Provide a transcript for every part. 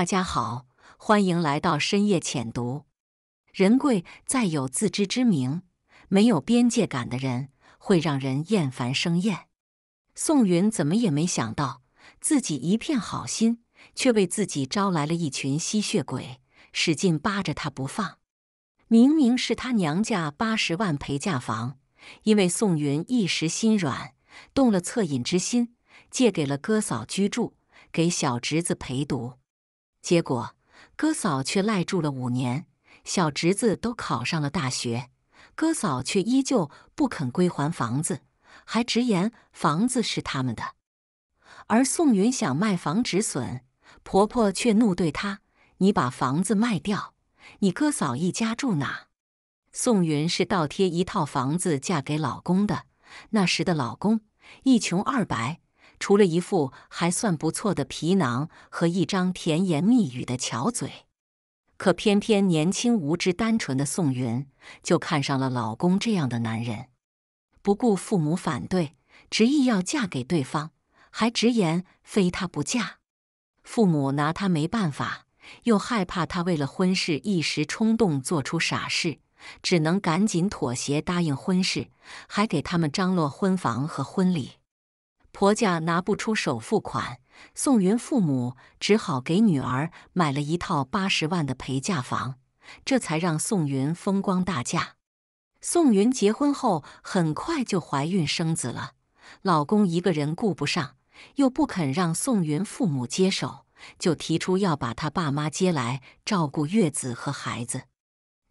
大家好，欢迎来到深夜浅读。人贵再有自知之明，没有边界感的人会让人厌烦生厌。宋云怎么也没想到，自己一片好心，却为自己招来了一群吸血鬼，使劲扒着他不放。明明是他娘家八十万陪嫁房，因为宋云一时心软，动了恻隐之心，借给了哥嫂居住，给小侄子陪读。结果，哥嫂却赖住了五年，小侄子都考上了大学，哥嫂却依旧不肯归还房子，还直言房子是他们的。而宋云想卖房止损，婆婆却怒对她：“你把房子卖掉，你哥嫂一家住哪？”宋云是倒贴一套房子嫁给老公的，那时的老公一穷二白。除了一副还算不错的皮囊和一张甜言蜜语的巧嘴，可偏偏年轻无知单纯的宋云就看上了老公这样的男人，不顾父母反对，执意要嫁给对方，还直言非他不嫁。父母拿他没办法，又害怕他为了婚事一时冲动做出傻事，只能赶紧妥协答应婚事，还给他们张罗婚房和婚礼。婆家拿不出首付款，宋云父母只好给女儿买了一套八十万的陪嫁房，这才让宋云风光大嫁。宋云结婚后很快就怀孕生子了，老公一个人顾不上，又不肯让宋云父母接手，就提出要把他爸妈接来照顾月子和孩子。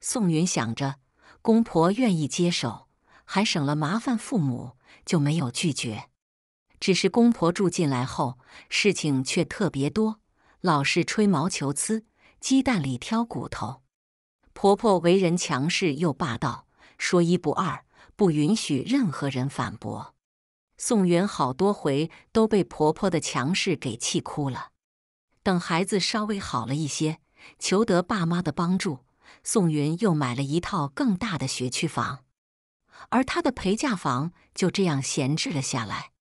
宋云想着公婆愿意接手，还省了麻烦，父母就没有拒绝。只是公婆住进来后，事情却特别多，老是吹毛求疵，鸡蛋里挑骨头。婆婆为人强势又霸道，说一不二，不允许任何人反驳。宋云好多回都被婆婆的强势给气哭了。等孩子稍微好了一些，求得爸妈的帮助，宋云又买了一套更大的学区房，而她的陪嫁房就这样闲置了下来。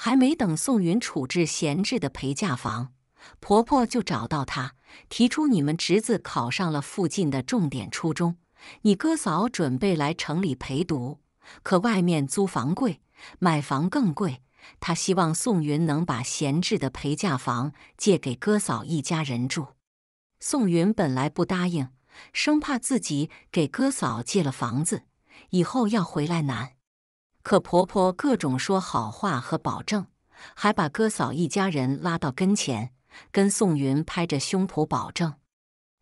还没等宋云处置闲置的陪嫁房，婆婆就找到她，提出你们侄子考上了附近的重点初中，你哥嫂准备来城里陪读，可外面租房贵，买房更贵，她希望宋云能把闲置的陪嫁房借给哥嫂一家人住。宋云本来不答应，生怕自己给哥嫂借了房子，以后要回来难。可婆婆各种说好话和保证，还把哥嫂一家人拉到跟前，跟宋云拍着胸脯保证。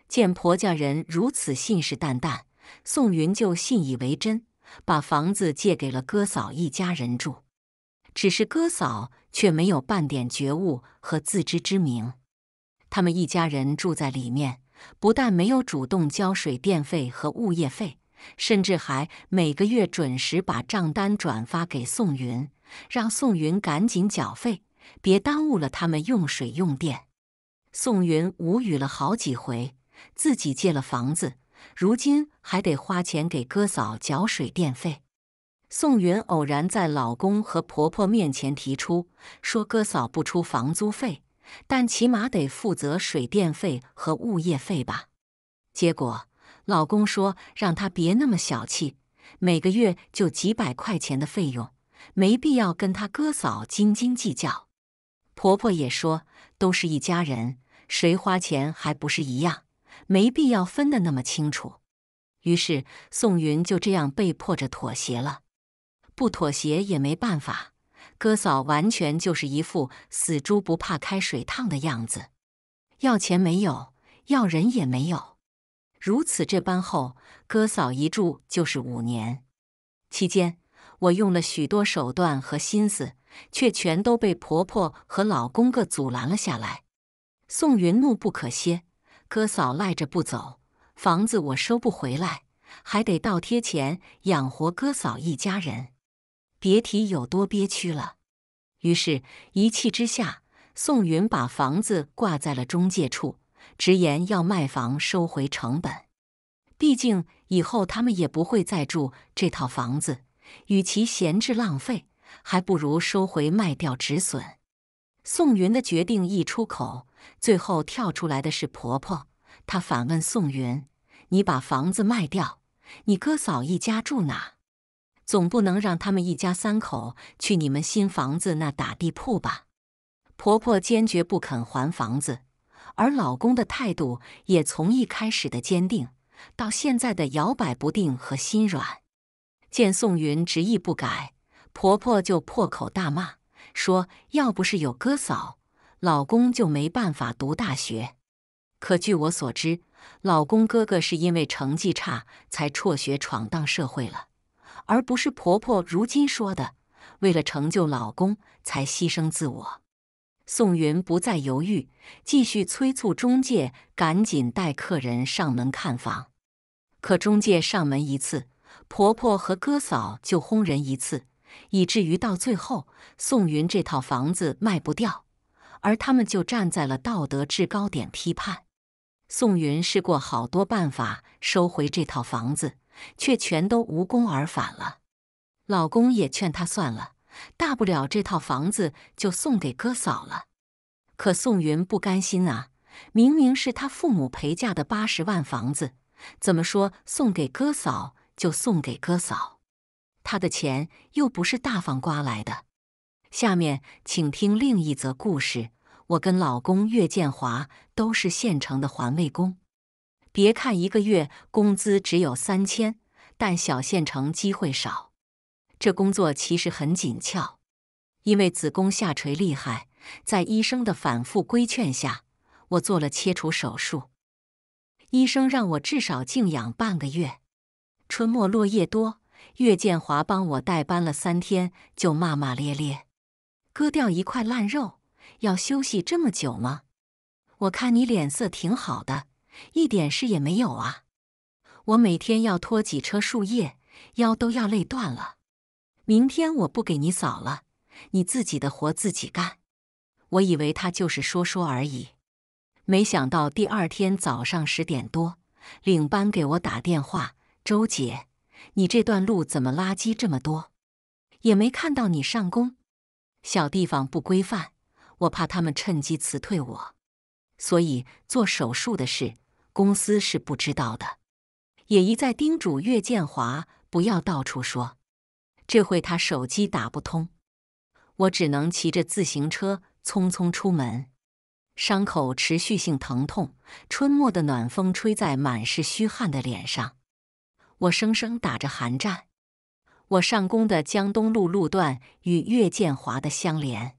见婆家人如此信誓旦旦，宋云就信以为真，把房子借给了哥嫂一家人住。只是哥嫂却没有半点觉悟和自知之明，他们一家人住在里面，不但没有主动交水电费和物业费。甚至还每个月准时把账单转发给宋云，让宋云赶紧缴费，别耽误了他们用水用电。宋云无语了好几回，自己借了房子，如今还得花钱给哥嫂缴水电费。宋云偶然在老公和婆婆面前提出，说哥嫂不出房租费，但起码得负责水电费和物业费吧？结果。老公说让他别那么小气，每个月就几百块钱的费用，没必要跟他哥嫂斤斤计较。婆婆也说都是一家人，谁花钱还不是一样，没必要分得那么清楚。于是宋云就这样被迫着妥协了。不妥协也没办法，哥嫂完全就是一副死猪不怕开水烫的样子，要钱没有，要人也没有。如此这般后，哥嫂一住就是五年。期间，我用了许多手段和心思，却全都被婆婆和老公个阻拦了下来。宋云怒不可歇，哥嫂赖着不走，房子我收不回来，还得倒贴钱养活哥嫂一家人，别提有多憋屈了。于是，一气之下，宋云把房子挂在了中介处。直言要卖房收回成本，毕竟以后他们也不会再住这套房子，与其闲置浪费，还不如收回卖掉止损。宋云的决定一出口，最后跳出来的是婆婆。她反问宋云：“你把房子卖掉，你哥嫂一家住哪？总不能让他们一家三口去你们新房子那打地铺吧？”婆婆坚决不肯还房子。而老公的态度也从一开始的坚定，到现在的摇摆不定和心软。见宋云执意不改，婆婆就破口大骂，说要不是有哥嫂，老公就没办法读大学。可据我所知，老公哥哥是因为成绩差才辍学闯荡社会了，而不是婆婆如今说的为了成就老公才牺牲自我。宋云不再犹豫，继续催促中介赶紧带客人上门看房。可中介上门一次，婆婆和哥嫂就轰人一次，以至于到最后，宋云这套房子卖不掉，而他们就站在了道德制高点批判宋云。试过好多办法收回这套房子，却全都无功而返了。老公也劝她算了。大不了这套房子就送给哥嫂了，可宋云不甘心啊！明明是他父母陪嫁的八十万房子，怎么说送给哥嫂就送给哥嫂？他的钱又不是大风刮来的。下面请听另一则故事：我跟老公岳建华都是县城的环卫工，别看一个月工资只有三千，但小县城机会少。这工作其实很紧俏，因为子宫下垂厉害。在医生的反复规劝下，我做了切除手术。医生让我至少静养半个月。春末落叶多，岳建华帮我代班了三天，就骂骂咧咧：“割掉一块烂肉，要休息这么久吗？”我看你脸色挺好的，一点事也没有啊。我每天要拖几车树叶，腰都要累断了。明天我不给你扫了，你自己的活自己干。我以为他就是说说而已，没想到第二天早上十点多，领班给我打电话：“周姐，你这段路怎么垃圾这么多？也没看到你上工。小地方不规范，我怕他们趁机辞退我，所以做手术的事，公司是不知道的，也一再叮嘱岳建华不要到处说。”这会他手机打不通，我只能骑着自行车匆匆出门。伤口持续性疼痛，春末的暖风吹在满是虚汗的脸上，我生生打着寒战。我上工的江东路路段与岳建华的相连，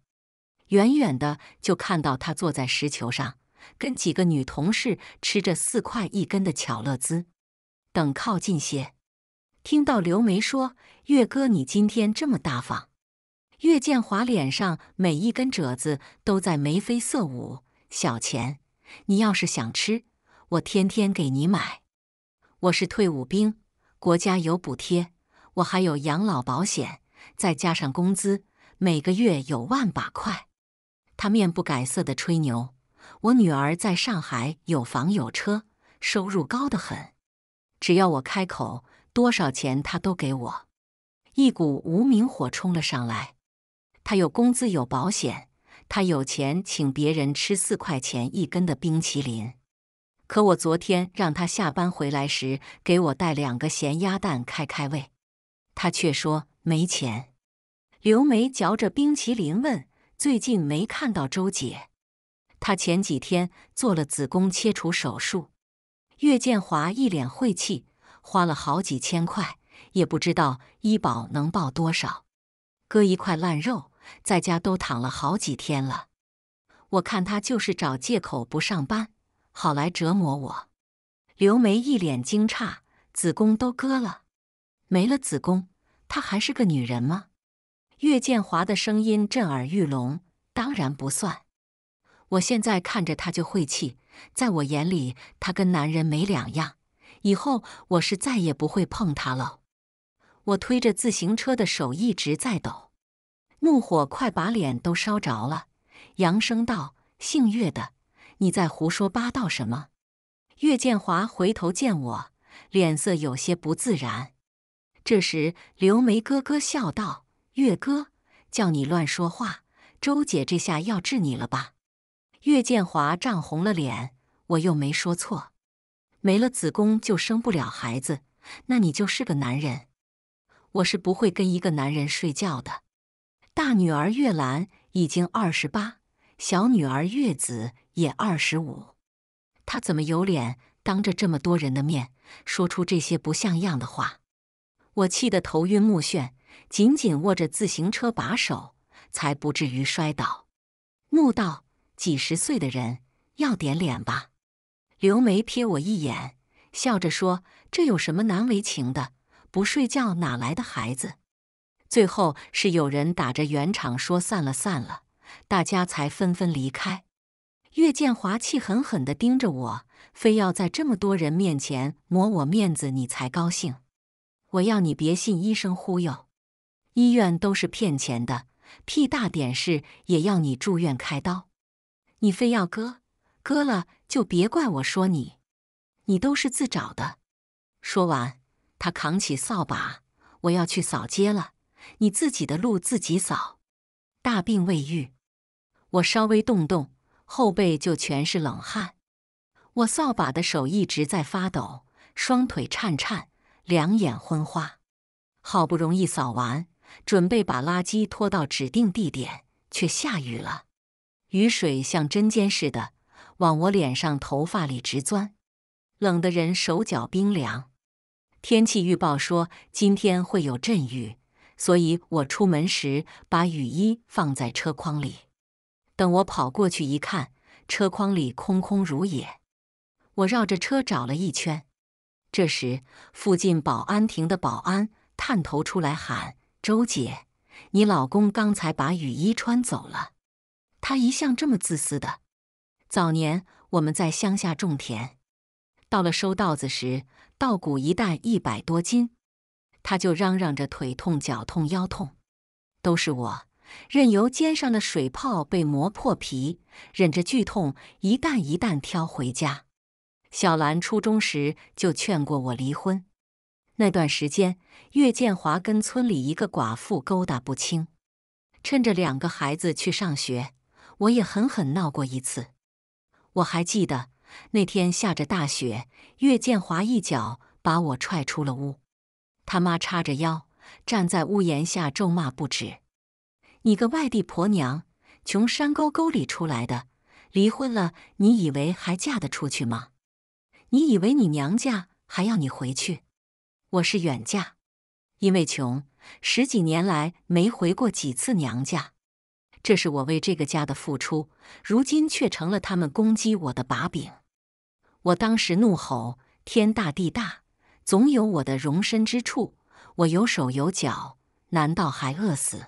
远远的就看到他坐在石球上，跟几个女同事吃着四块一根的巧乐滋。等靠近些，听到刘梅说。月哥，你今天这么大方！岳建华脸上每一根褶子都在眉飞色舞。小钱，你要是想吃，我天天给你买。我是退伍兵，国家有补贴，我还有养老保险，再加上工资，每个月有万把块。他面不改色的吹牛。我女儿在上海有房有车，收入高得很，只要我开口，多少钱他都给我。一股无名火冲了上来。他有工资，有保险，他有钱请别人吃四块钱一根的冰淇淋。可我昨天让他下班回来时给我带两个咸鸭蛋开开胃，他却说没钱。刘梅嚼着冰淇淋问：“最近没看到周姐？她前几天做了子宫切除手术。”岳建华一脸晦气，花了好几千块。也不知道医保能报多少，割一块烂肉，在家都躺了好几天了。我看他就是找借口不上班，好来折磨我。刘梅一脸惊诧：“子宫都割了，没了子宫，她还是个女人吗？”岳建华的声音震耳欲聋：“当然不算。我现在看着她就晦气，在我眼里，她跟男人没两样。以后我是再也不会碰她了。”我推着自行车的手一直在抖，怒火快把脸都烧着了。扬声道：“姓岳的，你在胡说八道什么？”岳建华回头见我，脸色有些不自然。这时，刘梅咯咯笑道：“岳哥，叫你乱说话，周姐这下要治你了吧？”岳建华涨红了脸：“我又没说错，没了子宫就生不了孩子，那你就是个男人。”我是不会跟一个男人睡觉的。大女儿月兰已经二十八，小女儿月子也二十五，她怎么有脸当着这么多人的面说出这些不像样的话？我气得头晕目眩，紧紧握着自行车把手，才不至于摔倒。怒道：“几十岁的人要点脸吧！”刘梅瞥我一眼，笑着说：“这有什么难为情的？”不睡觉哪来的孩子？最后是有人打着圆场说散了散了，大家才纷纷离开。岳建华气狠狠地盯着我，非要在这么多人面前抹我面子，你才高兴？我要你别信医生忽悠，医院都是骗钱的，屁大点事也要你住院开刀，你非要割，割了就别怪我说你，你都是自找的。说完。他扛起扫把，我要去扫街了。你自己的路自己扫。大病未愈，我稍微动动，后背就全是冷汗。我扫把的手一直在发抖，双腿颤颤，两眼昏花。好不容易扫完，准备把垃圾拖到指定地点，却下雨了。雨水像针尖似的往我脸上、头发里直钻，冷得人手脚冰凉。天气预报说今天会有阵雨，所以我出门时把雨衣放在车筐里。等我跑过去一看，车筐里空空如也。我绕着车找了一圈，这时附近保安亭的保安探头出来喊：“周姐，你老公刚才把雨衣穿走了。他一向这么自私的。早年我们在乡下种田，到了收稻子时。”稻谷一担一百多斤，他就嚷嚷着腿痛、脚痛、腰痛，都是我，任由肩上的水泡被磨破皮，忍着剧痛一担一担挑回家。小兰初中时就劝过我离婚，那段时间岳建华跟村里一个寡妇勾搭不清，趁着两个孩子去上学，我也狠狠闹过一次。我还记得。那天下着大雪，岳建华一脚把我踹出了屋。他妈叉着腰站在屋檐下咒骂不止：“你个外地婆娘，穷山沟沟里出来的，离婚了，你以为还嫁得出去吗？你以为你娘家还要你回去？我是远嫁，因为穷，十几年来没回过几次娘家。”这是我为这个家的付出，如今却成了他们攻击我的把柄。我当时怒吼：“天大地大，总有我的容身之处。我有手有脚，难道还饿死？”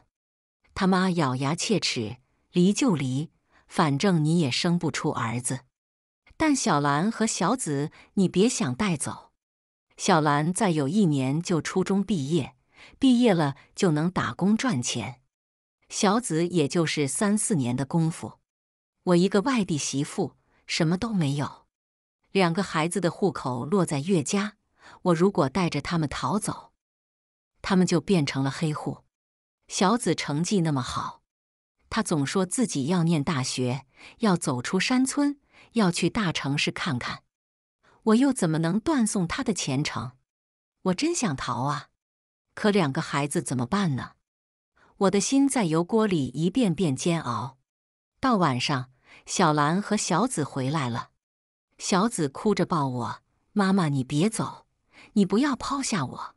他妈咬牙切齿：“离就离，反正你也生不出儿子。但小兰和小紫，你别想带走。小兰再有一年就初中毕业，毕业了就能打工赚钱。”小子，也就是三四年的功夫。我一个外地媳妇，什么都没有。两个孩子的户口落在岳家，我如果带着他们逃走，他们就变成了黑户。小子成绩那么好，他总说自己要念大学，要走出山村，要去大城市看看。我又怎么能断送他的前程？我真想逃啊，可两个孩子怎么办呢？我的心在油锅里一遍遍煎熬。到晚上，小兰和小紫回来了。小紫哭着抱我：“妈妈，你别走，你不要抛下我。”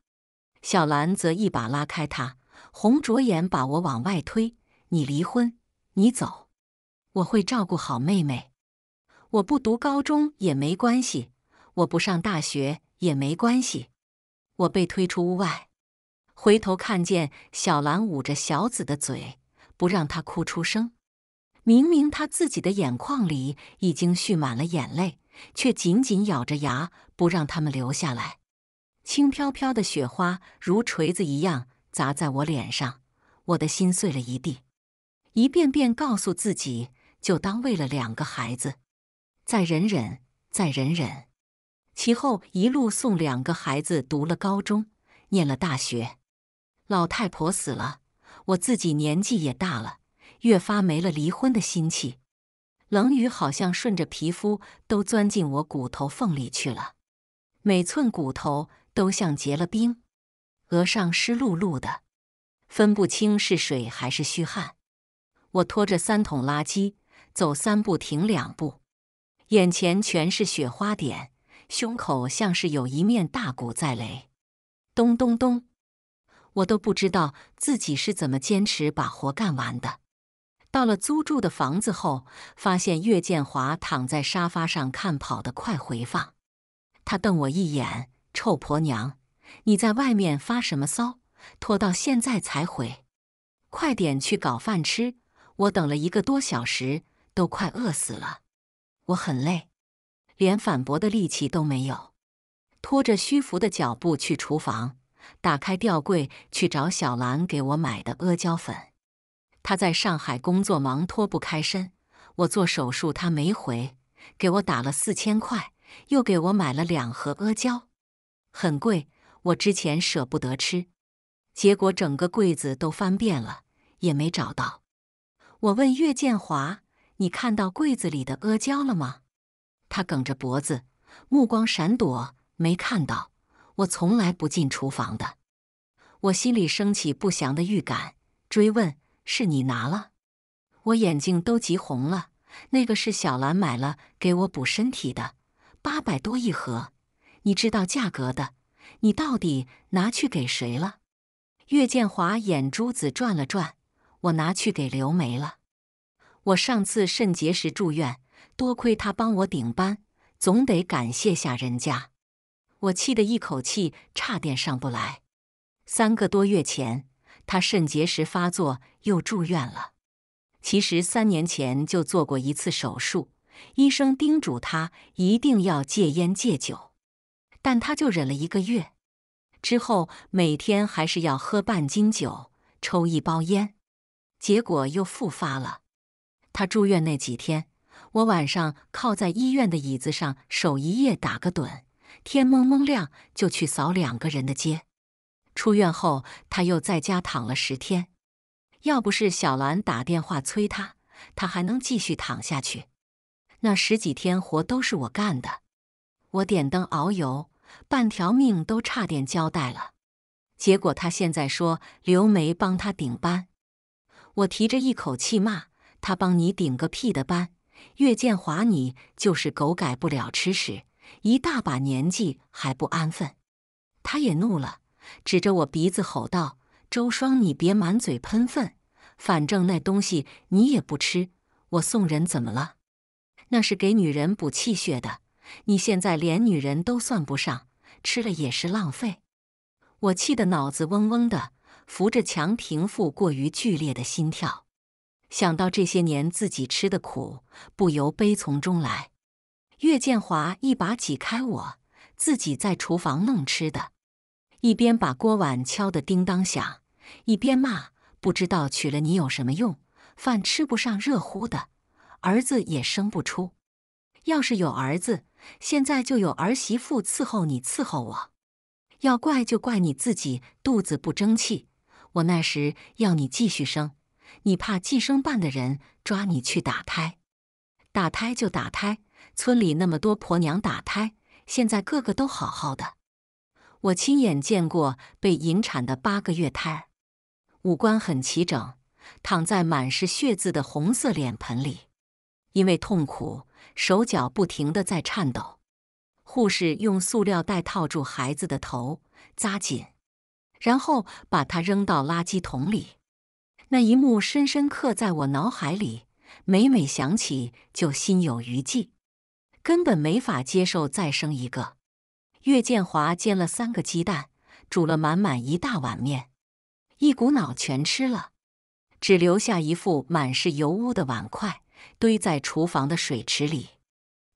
小兰则一把拉开她，红着眼把我往外推：“你离婚，你走，我会照顾好妹妹。我不读高中也没关系，我不上大学也没关系。”我被推出屋外。回头看见小兰捂着小紫的嘴，不让她哭出声。明明她自己的眼眶里已经蓄满了眼泪，却紧紧咬着牙，不让他们流下来。轻飘飘的雪花如锤子一样砸在我脸上，我的心碎了一地。一遍遍告诉自己，就当为了两个孩子，再忍忍，再忍忍。其后一路送两个孩子读了高中，念了大学。老太婆死了，我自己年纪也大了，越发没了离婚的心气。冷雨好像顺着皮肤都钻进我骨头缝里去了，每寸骨头都像结了冰，额上湿漉漉的，分不清是水还是虚汗。我拖着三桶垃圾，走三步停两步，眼前全是雪花点，胸口像是有一面大鼓在擂，咚咚咚。我都不知道自己是怎么坚持把活干完的。到了租住的房子后，发现岳建华躺在沙发上看《跑得快》回放。他瞪我一眼：“臭婆娘，你在外面发什么骚？拖到现在才回，快点去搞饭吃！我等了一个多小时，都快饿死了。”我很累，连反驳的力气都没有，拖着虚浮的脚步去厨房。打开吊柜去找小兰给我买的阿胶粉，她在上海工作忙脱不开身，我做手术她没回，给我打了四千块，又给我买了两盒阿胶，很贵，我之前舍不得吃，结果整个柜子都翻遍了也没找到。我问岳建华：“你看到柜子里的阿胶了吗？”他梗着脖子，目光闪躲，没看到。我从来不进厨房的，我心里升起不祥的预感，追问：“是你拿了？”我眼睛都急红了。那个是小兰买了给我补身体的，八百多一盒，你知道价格的。你到底拿去给谁了？岳建华眼珠子转了转：“我拿去给刘梅了。我上次肾结石住院，多亏她帮我顶班，总得感谢下人家。”我气得一口气差点上不来。三个多月前，他肾结石发作又住院了。其实三年前就做过一次手术，医生叮嘱他一定要戒烟戒酒，但他就忍了一个月，之后每天还是要喝半斤酒、抽一包烟，结果又复发了。他住院那几天，我晚上靠在医院的椅子上守一夜，打个盹。天蒙蒙亮就去扫两个人的街。出院后，他又在家躺了十天。要不是小兰打电话催他，他还能继续躺下去。那十几天活都是我干的，我点灯熬油，半条命都差点交代了。结果他现在说刘梅帮他顶班，我提着一口气骂他：“帮你顶个屁的班！岳建华，你就是狗改不了吃屎。”一大把年纪还不安分，他也怒了，指着我鼻子吼道：“周双，你别满嘴喷粪！反正那东西你也不吃，我送人怎么了？那是给女人补气血的。你现在连女人都算不上，吃了也是浪费。”我气得脑子嗡嗡的，扶着墙平复过于剧烈的心跳，想到这些年自己吃的苦，不由悲从中来。岳建华一把挤开我，自己在厨房弄吃的，一边把锅碗敲得叮当响，一边骂：“不知道娶了你有什么用？饭吃不上热乎的，儿子也生不出。要是有儿子，现在就有儿媳妇伺候你伺候我。要怪就怪你自己肚子不争气。我那时要你继续生，你怕计生办的人抓你去打胎，打胎就打胎。”村里那么多婆娘打胎，现在个个都好好的。我亲眼见过被引产的八个月胎儿，五官很齐整，躺在满是血渍的红色脸盆里，因为痛苦，手脚不停地在颤抖。护士用塑料袋套住孩子的头，扎紧，然后把他扔到垃圾桶里。那一幕深深刻在我脑海里，每每想起就心有余悸。根本没法接受再生一个。岳建华煎了三个鸡蛋，煮了满满一大碗面，一股脑全吃了，只留下一副满是油污的碗筷堆在厨房的水池里。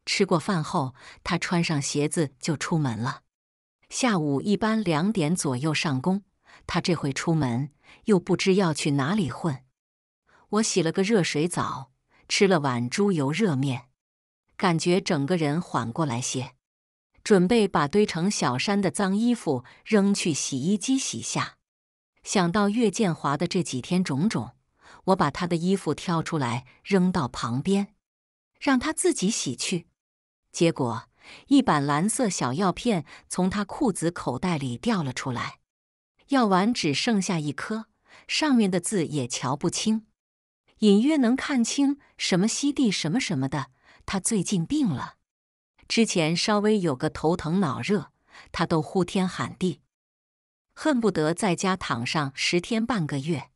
吃过饭后，他穿上鞋子就出门了。下午一般两点左右上工，他这回出门又不知要去哪里混。我洗了个热水澡，吃了碗猪油热面。感觉整个人缓过来些，准备把堆成小山的脏衣服扔去洗衣机洗下。想到岳建华的这几天种种，我把他的衣服挑出来扔到旁边，让他自己洗去。结果，一板蓝色小药片从他裤子口袋里掉了出来，药丸只剩下一颗，上面的字也瞧不清，隐约能看清什么西地什么什么的。他最近病了，之前稍微有个头疼脑热，他都呼天喊地，恨不得在家躺上十天半个月，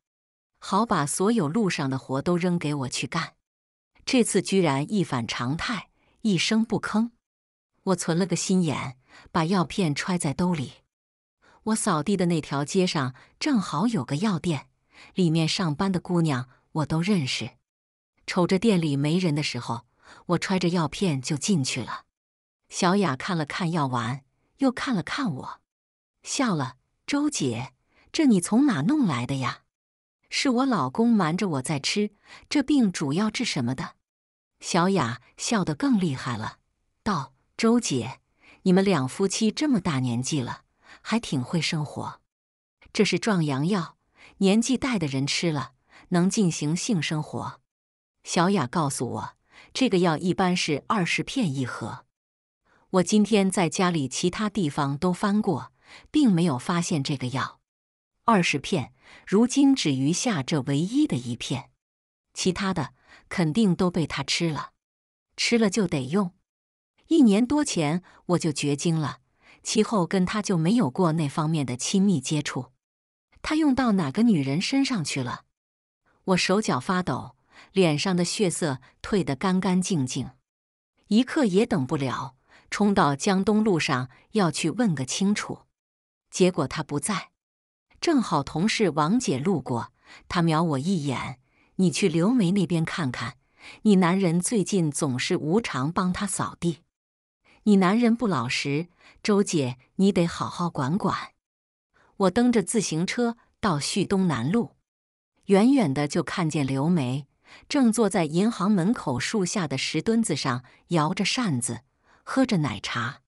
好把所有路上的活都扔给我去干。这次居然一反常态，一声不吭。我存了个心眼，把药片揣在兜里。我扫地的那条街上正好有个药店，里面上班的姑娘我都认识。瞅着店里没人的时候。我揣着药片就进去了。小雅看了看药丸，又看了看我，笑了。周姐，这你从哪弄来的呀？是我老公瞒着我在吃。这病主要治什么的？小雅笑得更厉害了，道：“周姐，你们两夫妻这么大年纪了，还挺会生活。这是壮阳药，年纪大的人吃了能进行性生活。”小雅告诉我。这个药一般是二十片一盒，我今天在家里其他地方都翻过，并没有发现这个药。二十片，如今只余下这唯一的一片，其他的肯定都被他吃了。吃了就得用。一年多前我就绝经了，其后跟他就没有过那方面的亲密接触。他用到哪个女人身上去了？我手脚发抖。脸上的血色褪得干干净净，一刻也等不了，冲到江东路上要去问个清楚。结果他不在，正好同事王姐路过，她瞄我一眼：“你去刘梅那边看看，你男人最近总是无偿帮她扫地，你男人不老实，周姐你得好好管管。”我蹬着自行车到旭东南路，远远的就看见刘梅。正坐在银行门口树下的石墩子上摇着扇子，喝着奶茶，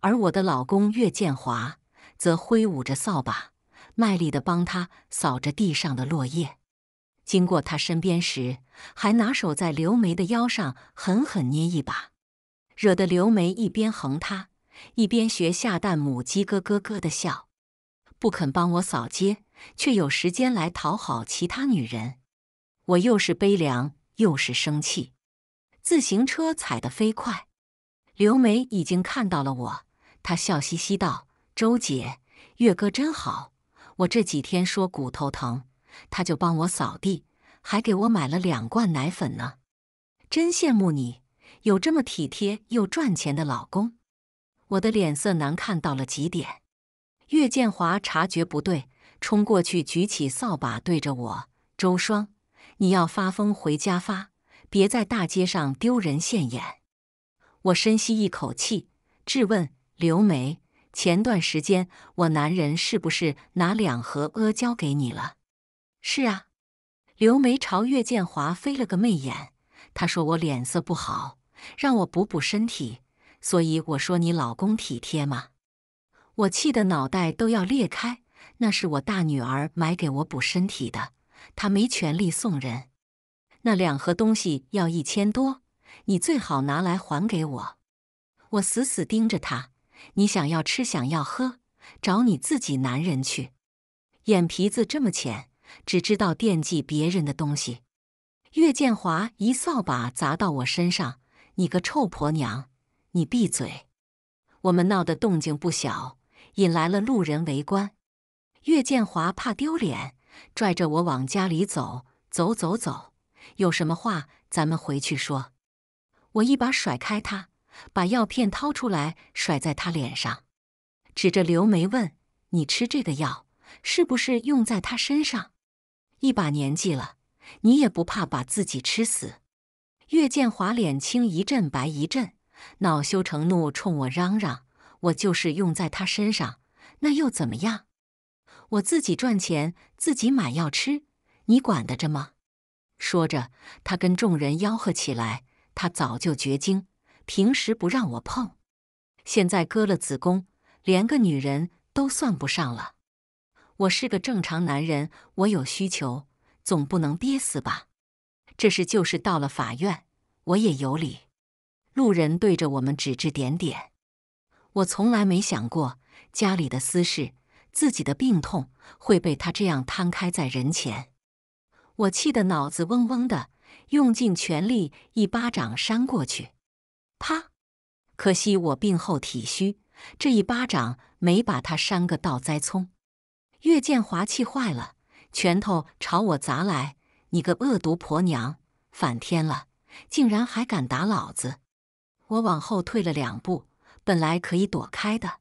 而我的老公岳建华则挥舞着扫把，卖力地帮她扫着地上的落叶。经过她身边时，还拿手在刘梅的腰上狠狠捏一把，惹得刘梅一边横他，一边学下蛋母鸡咯咯咯的笑。不肯帮我扫街，却有时间来讨好其他女人。我又是悲凉又是生气，自行车踩得飞快。刘梅已经看到了我，她笑嘻嘻道：“周姐，岳哥真好，我这几天说骨头疼，他就帮我扫地，还给我买了两罐奶粉呢。真羡慕你，有这么体贴又赚钱的老公。”我的脸色难看到了极点。岳建华察觉不对，冲过去举起扫把对着我，周双。你要发疯回家发，别在大街上丢人现眼。我深吸一口气，质问刘梅：“前段时间我男人是不是拿两盒阿胶给你了？”“是啊。”刘梅朝岳建华飞了个媚眼。她说：“我脸色不好，让我补补身体。”所以我说：“你老公体贴吗？我气得脑袋都要裂开。那是我大女儿买给我补身体的。他没权利送人，那两盒东西要一千多，你最好拿来还给我。我死死盯着他。你想要吃，想要喝，找你自己男人去。眼皮子这么浅，只知道惦记别人的东西。岳建华一扫把砸到我身上，你个臭婆娘，你闭嘴！我们闹得动静不小，引来了路人围观。岳建华怕丢脸。拽着我往家里走，走走走，有什么话咱们回去说。我一把甩开他，把药片掏出来甩在他脸上，指着刘梅问：“你吃这个药，是不是用在他身上？一把年纪了，你也不怕把自己吃死？”岳建华脸青一阵白一阵，恼羞成怒，冲我嚷嚷：“我就是用在他身上，那又怎么样？”我自己赚钱，自己买药吃，你管得着吗？说着，他跟众人吆喝起来。他早就绝经，平时不让我碰，现在割了子宫，连个女人都算不上了。我是个正常男人，我有需求，总不能憋死吧？这事就是到了法院，我也有理。路人对着我们指指点点。我从来没想过家里的私事。自己的病痛会被他这样摊开在人前，我气得脑子嗡嗡的，用尽全力一巴掌扇过去，啪！可惜我病后体虚，这一巴掌没把他扇个倒栽葱。岳建华气坏了，拳头朝我砸来：“你个恶毒婆娘，反天了，竟然还敢打老子！”我往后退了两步，本来可以躲开的。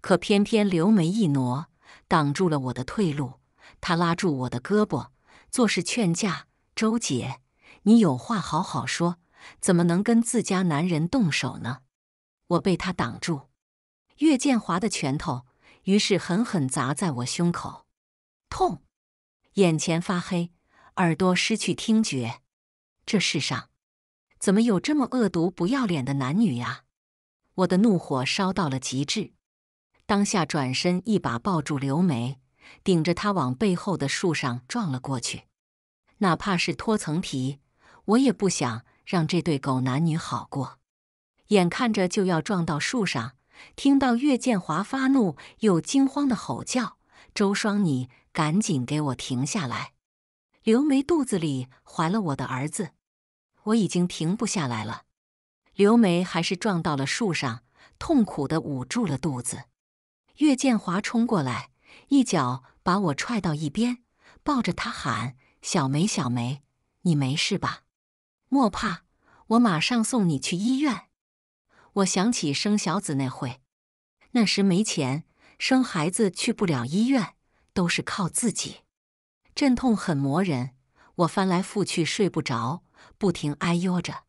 可偏偏刘梅一挪，挡住了我的退路。她拉住我的胳膊，作势劝架：“周姐，你有话好好说，怎么能跟自家男人动手呢？”我被她挡住，岳建华的拳头于是狠狠砸在我胸口，痛，眼前发黑，耳朵失去听觉。这世上怎么有这么恶毒、不要脸的男女呀？我的怒火烧到了极致。当下转身，一把抱住刘梅，顶着她往背后的树上撞了过去。哪怕是脱层皮，我也不想让这对狗男女好过。眼看着就要撞到树上，听到岳建华发怒又惊慌的吼叫：“周双，你赶紧给我停下来！”刘梅肚子里怀了我的儿子，我已经停不下来了。刘梅还是撞到了树上，痛苦地捂住了肚子。岳建华冲过来，一脚把我踹到一边，抱着他喊：“小梅，小梅，你没事吧？莫怕，我马上送你去医院。”我想起生小子那会，那时没钱，生孩子去不了医院，都是靠自己。阵痛很磨人，我翻来覆去睡不着，不停哎呦着。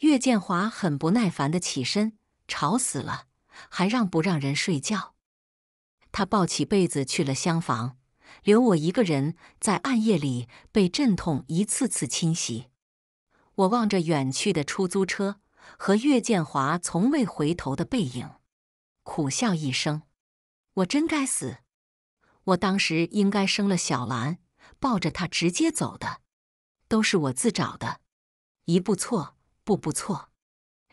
岳建华很不耐烦的起身：“吵死了，还让不让人睡觉？”他抱起被子去了厢房，留我一个人在暗夜里被阵痛一次次侵袭。我望着远去的出租车和岳建华从未回头的背影，苦笑一声：“我真该死！我当时应该生了小兰，抱着她直接走的。都是我自找的，一步错，步步错。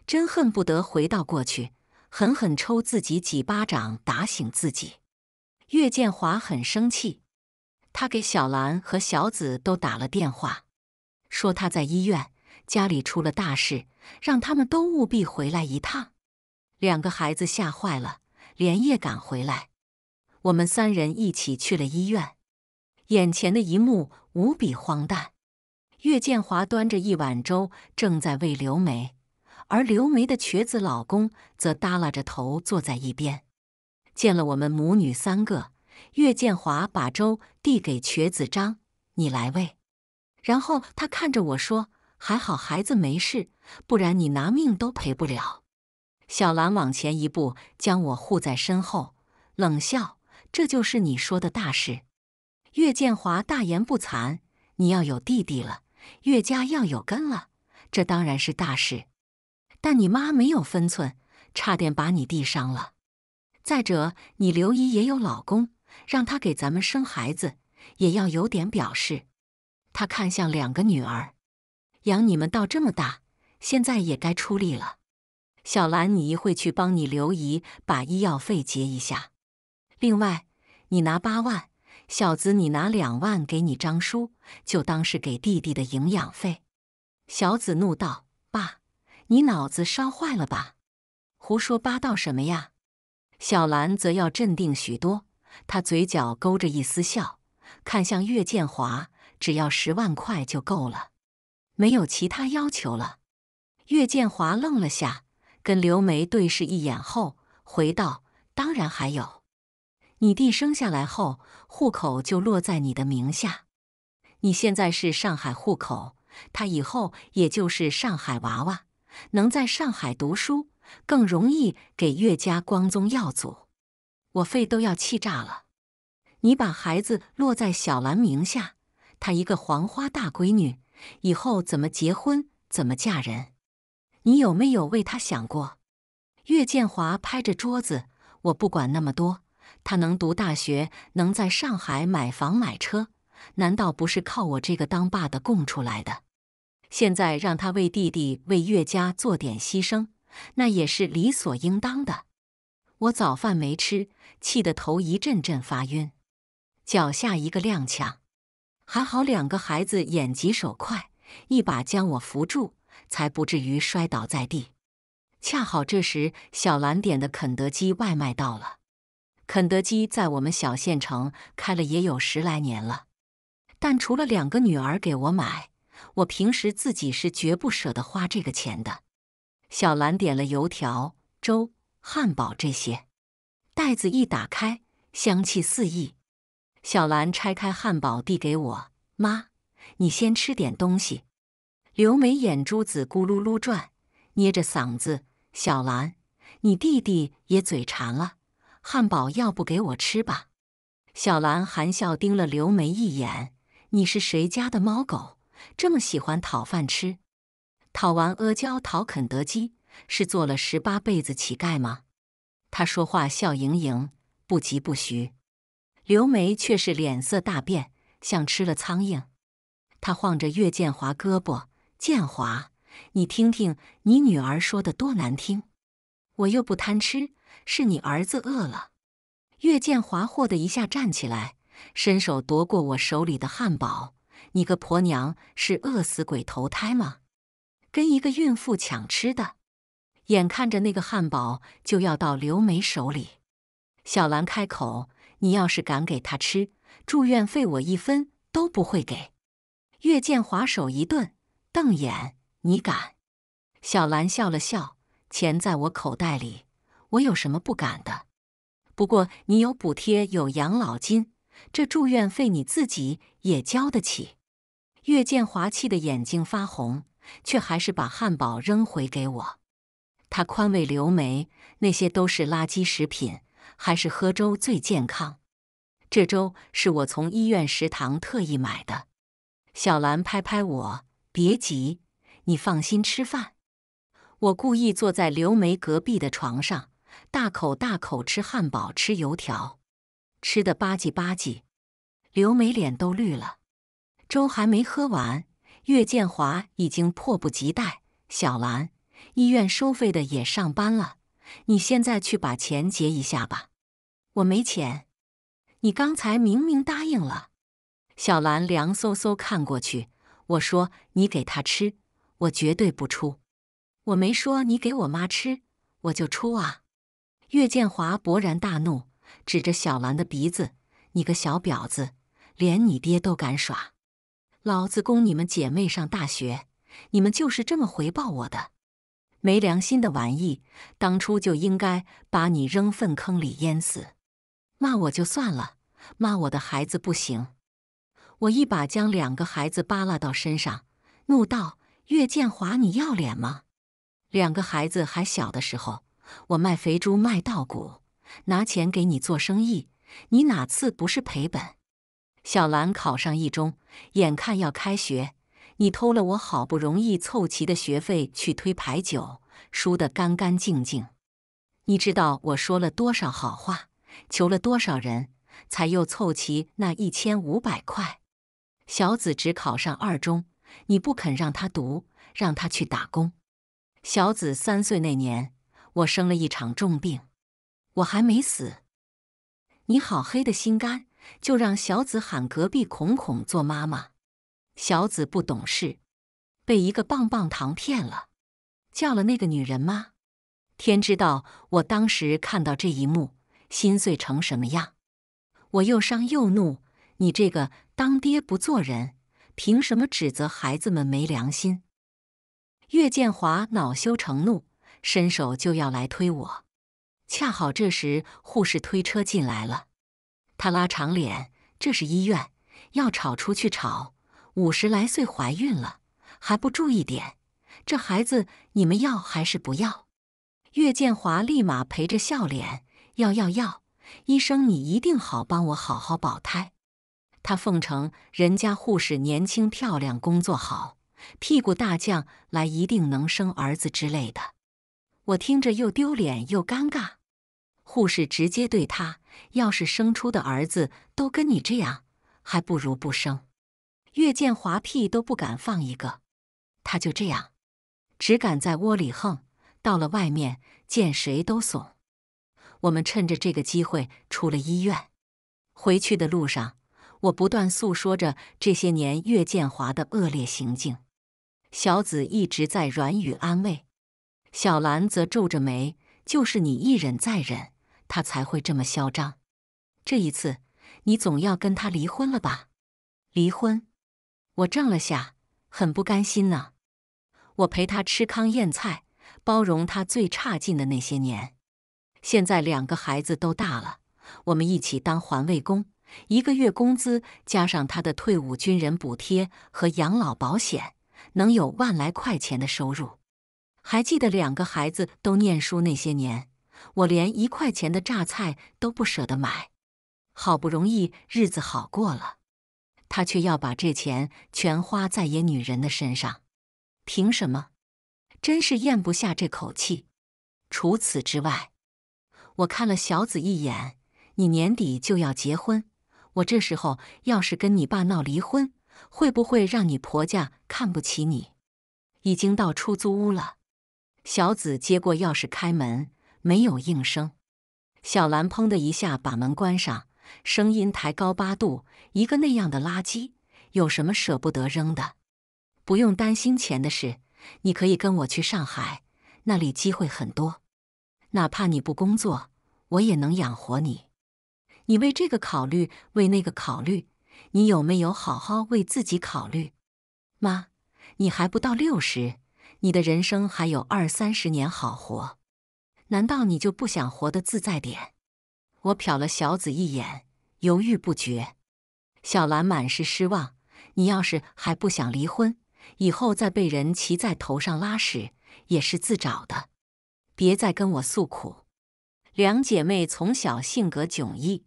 真恨不得回到过去，狠狠抽自己几巴掌，打醒自己。”岳建华很生气，他给小兰和小紫都打了电话，说他在医院，家里出了大事，让他们都务必回来一趟。两个孩子吓坏了，连夜赶回来。我们三人一起去了医院，眼前的一幕无比荒诞。岳建华端着一碗粥，正在喂刘梅，而刘梅的瘸子老公则耷拉着头坐在一边。见了我们母女三个，岳建华把粥递给瘸子张，你来喂。然后他看着我说：“还好孩子没事，不然你拿命都赔不了。”小兰往前一步，将我护在身后，冷笑：“这就是你说的大事？”岳建华大言不惭：“你要有弟弟了，岳家要有根了，这当然是大事。但你妈没有分寸，差点把你弟伤了。”再者，你刘姨也有老公，让她给咱们生孩子，也要有点表示。她看向两个女儿，养你们到这么大，现在也该出力了。小兰，你一会去帮你刘姨把医药费结一下。另外，你拿八万，小子，你拿两万给你张叔，就当是给弟弟的营养费。小子怒道：“爸，你脑子烧坏了吧？胡说八道什么呀？”小兰则要镇定许多，她嘴角勾着一丝笑，看向岳建华：“只要十万块就够了，没有其他要求了。”岳建华愣了下，跟刘梅对视一眼后，回道：“当然还有，你弟生下来后，户口就落在你的名下。你现在是上海户口，他以后也就是上海娃娃，能在上海读书。”更容易给岳家光宗耀祖，我肺都要气炸了！你把孩子落在小兰名下，她一个黄花大闺女，以后怎么结婚，怎么嫁人？你有没有为她想过？岳建华拍着桌子：“我不管那么多，她能读大学，能在上海买房买车，难道不是靠我这个当爸的供出来的？现在让她为弟弟，为岳家做点牺牲。”那也是理所应当的。我早饭没吃，气得头一阵阵发晕，脚下一个踉跄，还好两个孩子眼疾手快，一把将我扶住，才不至于摔倒在地。恰好这时，小兰点的肯德基外卖到了。肯德基在我们小县城开了也有十来年了，但除了两个女儿给我买，我平时自己是绝不舍得花这个钱的。小兰点了油条、粥、汉堡这些，袋子一打开，香气四溢。小兰拆开汉堡递给我妈：“你先吃点东西。”刘梅眼珠子咕噜噜转，捏着嗓子：“小兰，你弟弟也嘴馋了，汉堡要不给我吃吧？”小兰含笑盯了刘梅一眼：“你是谁家的猫狗？这么喜欢讨饭吃？”讨完阿胶讨肯德基，是做了十八辈子乞丐吗？他说话笑盈盈，不疾不徐。刘梅却是脸色大变，像吃了苍蝇。他晃着岳建华胳膊：“建华，你听听，你女儿说的多难听！我又不贪吃，是你儿子饿了。”岳建华霍的一下站起来，伸手夺过我手里的汉堡：“你个婆娘是饿死鬼投胎吗？”跟一个孕妇抢吃的，眼看着那个汉堡就要到刘梅手里，小兰开口：“你要是敢给她吃，住院费我一分都不会给。”岳建华手一顿，瞪眼：“你敢？”小兰笑了笑：“钱在我口袋里，我有什么不敢的？不过你有补贴，有养老金，这住院费你自己也交得起。”岳建华气得眼睛发红。却还是把汉堡扔回给我。他宽慰刘梅：“那些都是垃圾食品，还是喝粥最健康。”这粥是我从医院食堂特意买的。小兰拍拍我：“别急，你放心吃饭。”我故意坐在刘梅隔壁的床上，大口大口吃汉堡、吃油条，吃得吧唧吧唧。刘梅脸都绿了，粥还没喝完。岳建华已经迫不及待。小兰，医院收费的也上班了，你现在去把钱结一下吧。我没钱。你刚才明明答应了。小兰凉飕飕看过去，我说：“你给他吃，我绝对不出。”我没说你给我妈吃，我就出啊！岳建华勃然大怒，指着小兰的鼻子：“你个小婊子，连你爹都敢耍！”老子供你们姐妹上大学，你们就是这么回报我的？没良心的玩意，当初就应该把你扔粪坑里淹死！骂我就算了，骂我的孩子不行！我一把将两个孩子扒拉到身上，怒道：“岳建华，你要脸吗？”两个孩子还小的时候，我卖肥猪、卖稻谷，拿钱给你做生意，你哪次不是赔本？小兰考上一中，眼看要开学，你偷了我好不容易凑齐的学费去推牌九，输得干干净净。你知道我说了多少好话，求了多少人才又凑齐那一千五百块？小子只考上二中，你不肯让他读，让他去打工。小子三岁那年，我生了一场重病，我还没死。你好黑的心肝。就让小子喊隔壁孔孔做妈妈。小子不懂事，被一个棒棒糖骗了，叫了那个女人妈。天知道！我当时看到这一幕，心碎成什么样？我又伤又怒，你这个当爹不做人，凭什么指责孩子们没良心？岳建华恼羞成怒，伸手就要来推我。恰好这时护士推车进来了。他拉长脸，这是医院，要吵出去吵。五十来岁怀孕了，还不注意点，这孩子你们要还是不要？岳建华立马陪着笑脸，要要要。医生，你一定好，帮我好好保胎。他奉承人家护士年轻漂亮，工作好，屁股大将来一定能生儿子之类的。我听着又丢脸又尴尬。护士直接对他：“要是生出的儿子都跟你这样，还不如不生。”岳建华屁都不敢放一个，他就这样，只敢在窝里横，到了外面见谁都怂。我们趁着这个机会出了医院。回去的路上，我不断诉说着这些年岳建华的恶劣行径。小紫一直在软语安慰，小兰则皱着眉：“就是你一忍再忍。”他才会这么嚣张。这一次，你总要跟他离婚了吧？离婚？我怔了下，很不甘心呢。我陪他吃糠咽菜，包容他最差劲的那些年。现在两个孩子都大了，我们一起当环卫工，一个月工资加上他的退伍军人补贴和养老保险，能有万来块钱的收入。还记得两个孩子都念书那些年。我连一块钱的榨菜都不舍得买，好不容易日子好过了，他却要把这钱全花在野女人的身上，凭什么？真是咽不下这口气。除此之外，我看了小紫一眼：“你年底就要结婚，我这时候要是跟你爸闹离婚，会不会让你婆家看不起你？”已经到出租屋了，小紫接过钥匙开门。没有应声，小兰砰的一下把门关上，声音抬高八度：“一个那样的垃圾有什么舍不得扔的？不用担心钱的事，你可以跟我去上海，那里机会很多。哪怕你不工作，我也能养活你。你为这个考虑，为那个考虑，你有没有好好为自己考虑？妈，你还不到六十，你的人生还有二三十年好活。”难道你就不想活得自在点？我瞟了小紫一眼，犹豫不决。小兰满是失望。你要是还不想离婚，以后再被人骑在头上拉屎也是自找的。别再跟我诉苦。两姐妹从小性格迥异。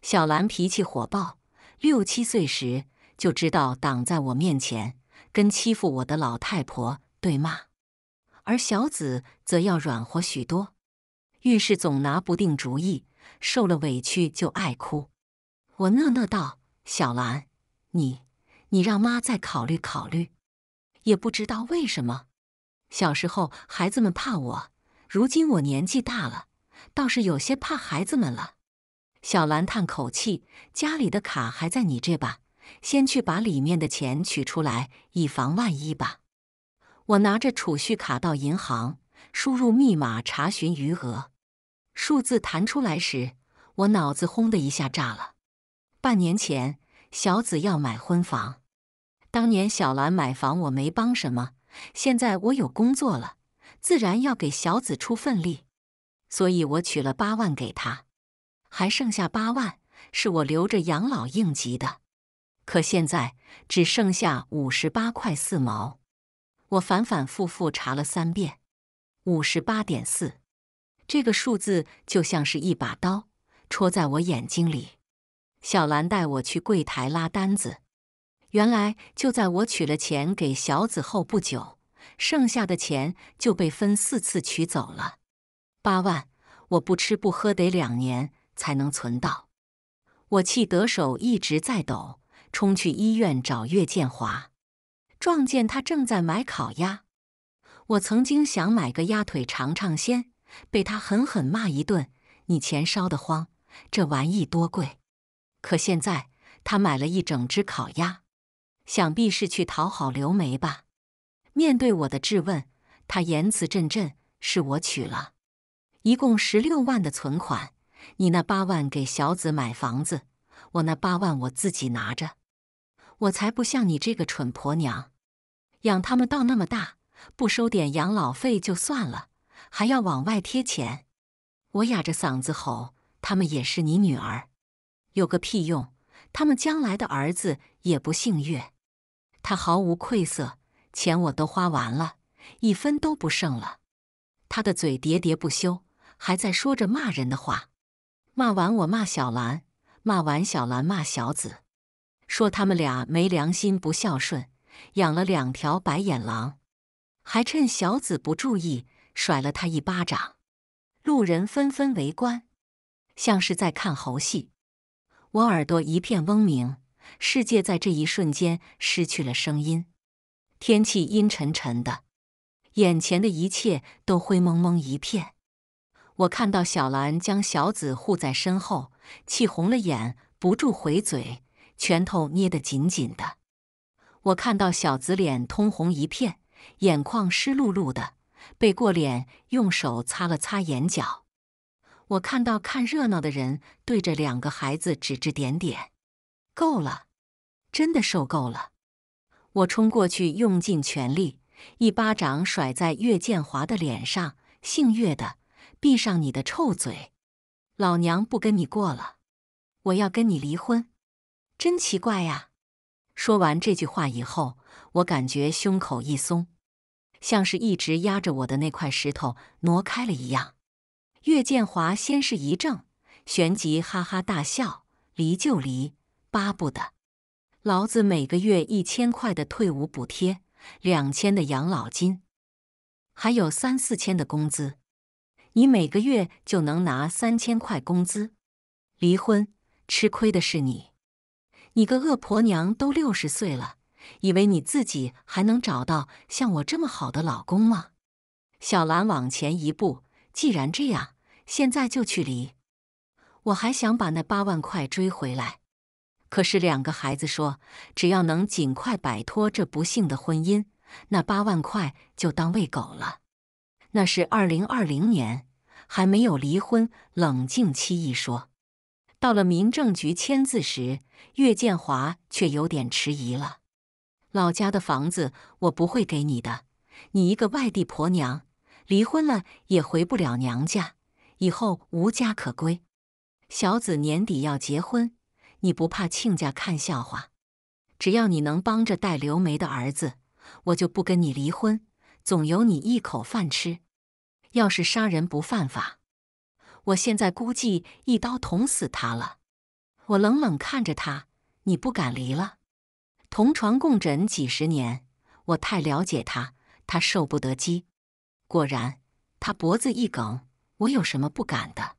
小兰脾气火爆，六七岁时就知道挡在我面前，跟欺负我的老太婆对骂。而小紫则要软和许多，遇事总拿不定主意，受了委屈就爱哭。我讷讷道：“小兰，你你让妈再考虑考虑。”也不知道为什么，小时候孩子们怕我，如今我年纪大了，倒是有些怕孩子们了。小兰叹口气：“家里的卡还在你这吧，先去把里面的钱取出来，以防万一吧。”我拿着储蓄卡到银行，输入密码查询余额，数字弹出来时，我脑子轰的一下炸了。半年前，小紫要买婚房，当年小兰买房我没帮什么，现在我有工作了，自然要给小紫出份力，所以我取了八万给她，还剩下八万是我留着养老应急的，可现在只剩下五十八块四毛。我反反复复查了三遍，五十八点四这个数字就像是一把刀戳在我眼睛里。小兰带我去柜台拉单子，原来就在我取了钱给小紫后不久，剩下的钱就被分四次取走了。八万，我不吃不喝得两年才能存到。我气得手一直在抖，冲去医院找岳建华。撞见他正在买烤鸭，我曾经想买个鸭腿尝尝鲜，被他狠狠骂一顿：“你钱烧得慌，这玩意多贵！”可现在他买了一整只烤鸭，想必是去讨好刘梅吧。面对我的质问，他言辞阵阵：“是我取了一共十六万的存款，你那八万给小子买房子，我那八万我自己拿着，我才不像你这个蠢婆娘。”养他们到那么大，不收点养老费就算了，还要往外贴钱。我哑着嗓子吼：“他们也是你女儿，有个屁用！他们将来的儿子也不姓岳，他毫无愧色。钱我都花完了，一分都不剩了。”他的嘴喋喋不休，还在说着骂人的话。骂完我骂小兰，骂完小兰骂小紫，说他们俩没良心、不孝顺。养了两条白眼狼，还趁小紫不注意甩了他一巴掌。路人纷纷围观，像是在看猴戏。我耳朵一片嗡鸣，世界在这一瞬间失去了声音。天气阴沉沉的，眼前的一切都灰蒙蒙一片。我看到小兰将小紫护在身后，气红了眼，不住回嘴，拳头捏得紧紧的。我看到小子脸通红一片，眼眶湿漉漉的，背过脸用手擦了擦眼角。我看到看热闹的人对着两个孩子指指点点。够了，真的受够了！我冲过去，用尽全力一巴掌甩在岳建华的脸上。姓岳的，闭上你的臭嘴！老娘不跟你过了，我要跟你离婚。真奇怪呀。说完这句话以后，我感觉胸口一松，像是一直压着我的那块石头挪开了一样。岳建华先是一怔，旋即哈哈大笑：“离就离，巴不得！老子每个月一千块的退伍补贴，两千的养老金，还有三四千的工资，你每个月就能拿三千块工资？离婚吃亏的是你。”你个恶婆娘，都六十岁了，以为你自己还能找到像我这么好的老公吗？小兰往前一步，既然这样，现在就去离。我还想把那八万块追回来，可是两个孩子说，只要能尽快摆脱这不幸的婚姻，那八万块就当喂狗了。那是二零二零年，还没有离婚冷静期一说。到了民政局签字时，岳建华却有点迟疑了。老家的房子我不会给你的，你一个外地婆娘，离婚了也回不了娘家，以后无家可归。小子年底要结婚，你不怕亲家看笑话？只要你能帮着带刘梅的儿子，我就不跟你离婚，总有你一口饭吃。要是杀人不犯法？我现在估计一刀捅死他了。我冷冷看着他，你不敢离了？同床共枕几十年，我太了解他，他受不得激。果然，他脖子一梗。我有什么不敢的？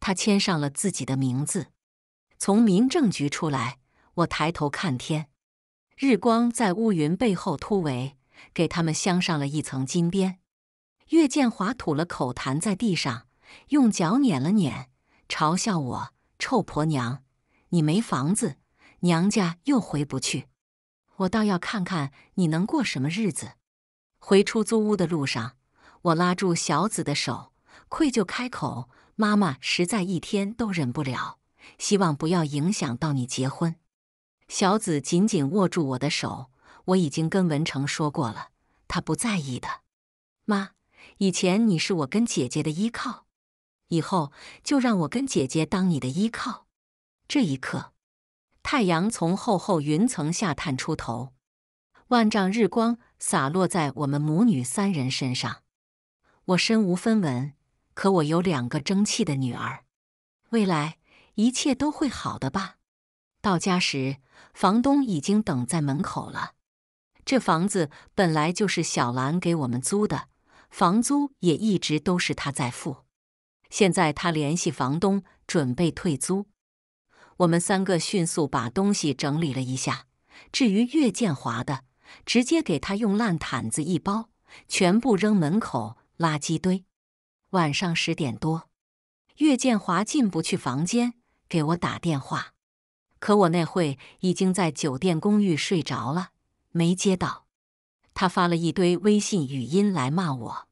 他签上了自己的名字。从民政局出来，我抬头看天，日光在乌云背后突围，给他们镶上了一层金边。岳建华吐了口痰在地上。用脚撵了撵，嘲笑我臭婆娘，你没房子，娘家又回不去，我倒要看看你能过什么日子。回出租屋的路上，我拉住小紫的手，愧疚开口：“妈妈实在一天都忍不了，希望不要影响到你结婚。”小紫紧紧握住我的手，我已经跟文成说过了，他不在意的。妈，以前你是我跟姐姐的依靠。以后就让我跟姐姐当你的依靠。这一刻，太阳从厚厚云层下探出头，万丈日光洒落在我们母女三人身上。我身无分文，可我有两个争气的女儿，未来一切都会好的吧。到家时，房东已经等在门口了。这房子本来就是小兰给我们租的，房租也一直都是她在付。现在他联系房东准备退租，我们三个迅速把东西整理了一下。至于岳建华的，直接给他用烂毯子一包，全部扔门口垃圾堆。晚上十点多，岳建华进不去房间，给我打电话，可我那会已经在酒店公寓睡着了，没接到。他发了一堆微信语音来骂我，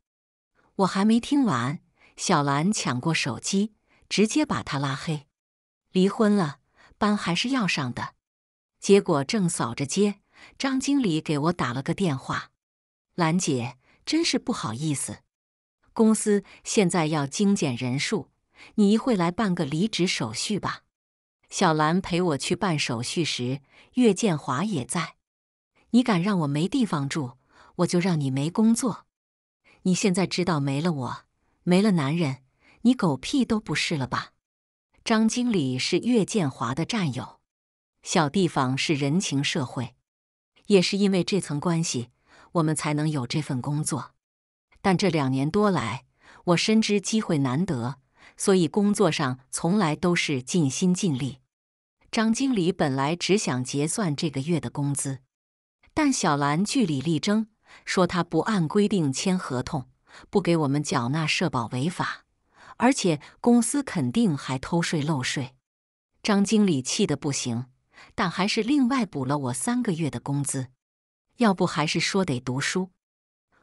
我还没听完。小兰抢过手机，直接把他拉黑。离婚了，班还是要上的。结果正扫着街，张经理给我打了个电话：“兰姐，真是不好意思，公司现在要精简人数，你一会来办个离职手续吧。”小兰陪我去办手续时，岳建华也在。你敢让我没地方住，我就让你没工作。你现在知道没了我。没了男人，你狗屁都不是了吧？张经理是岳建华的战友，小地方是人情社会，也是因为这层关系，我们才能有这份工作。但这两年多来，我深知机会难得，所以工作上从来都是尽心尽力。张经理本来只想结算这个月的工资，但小兰据理力争，说他不按规定签合同。不给我们缴纳社保违法，而且公司肯定还偷税漏税。张经理气得不行，但还是另外补了我三个月的工资。要不还是说得读书，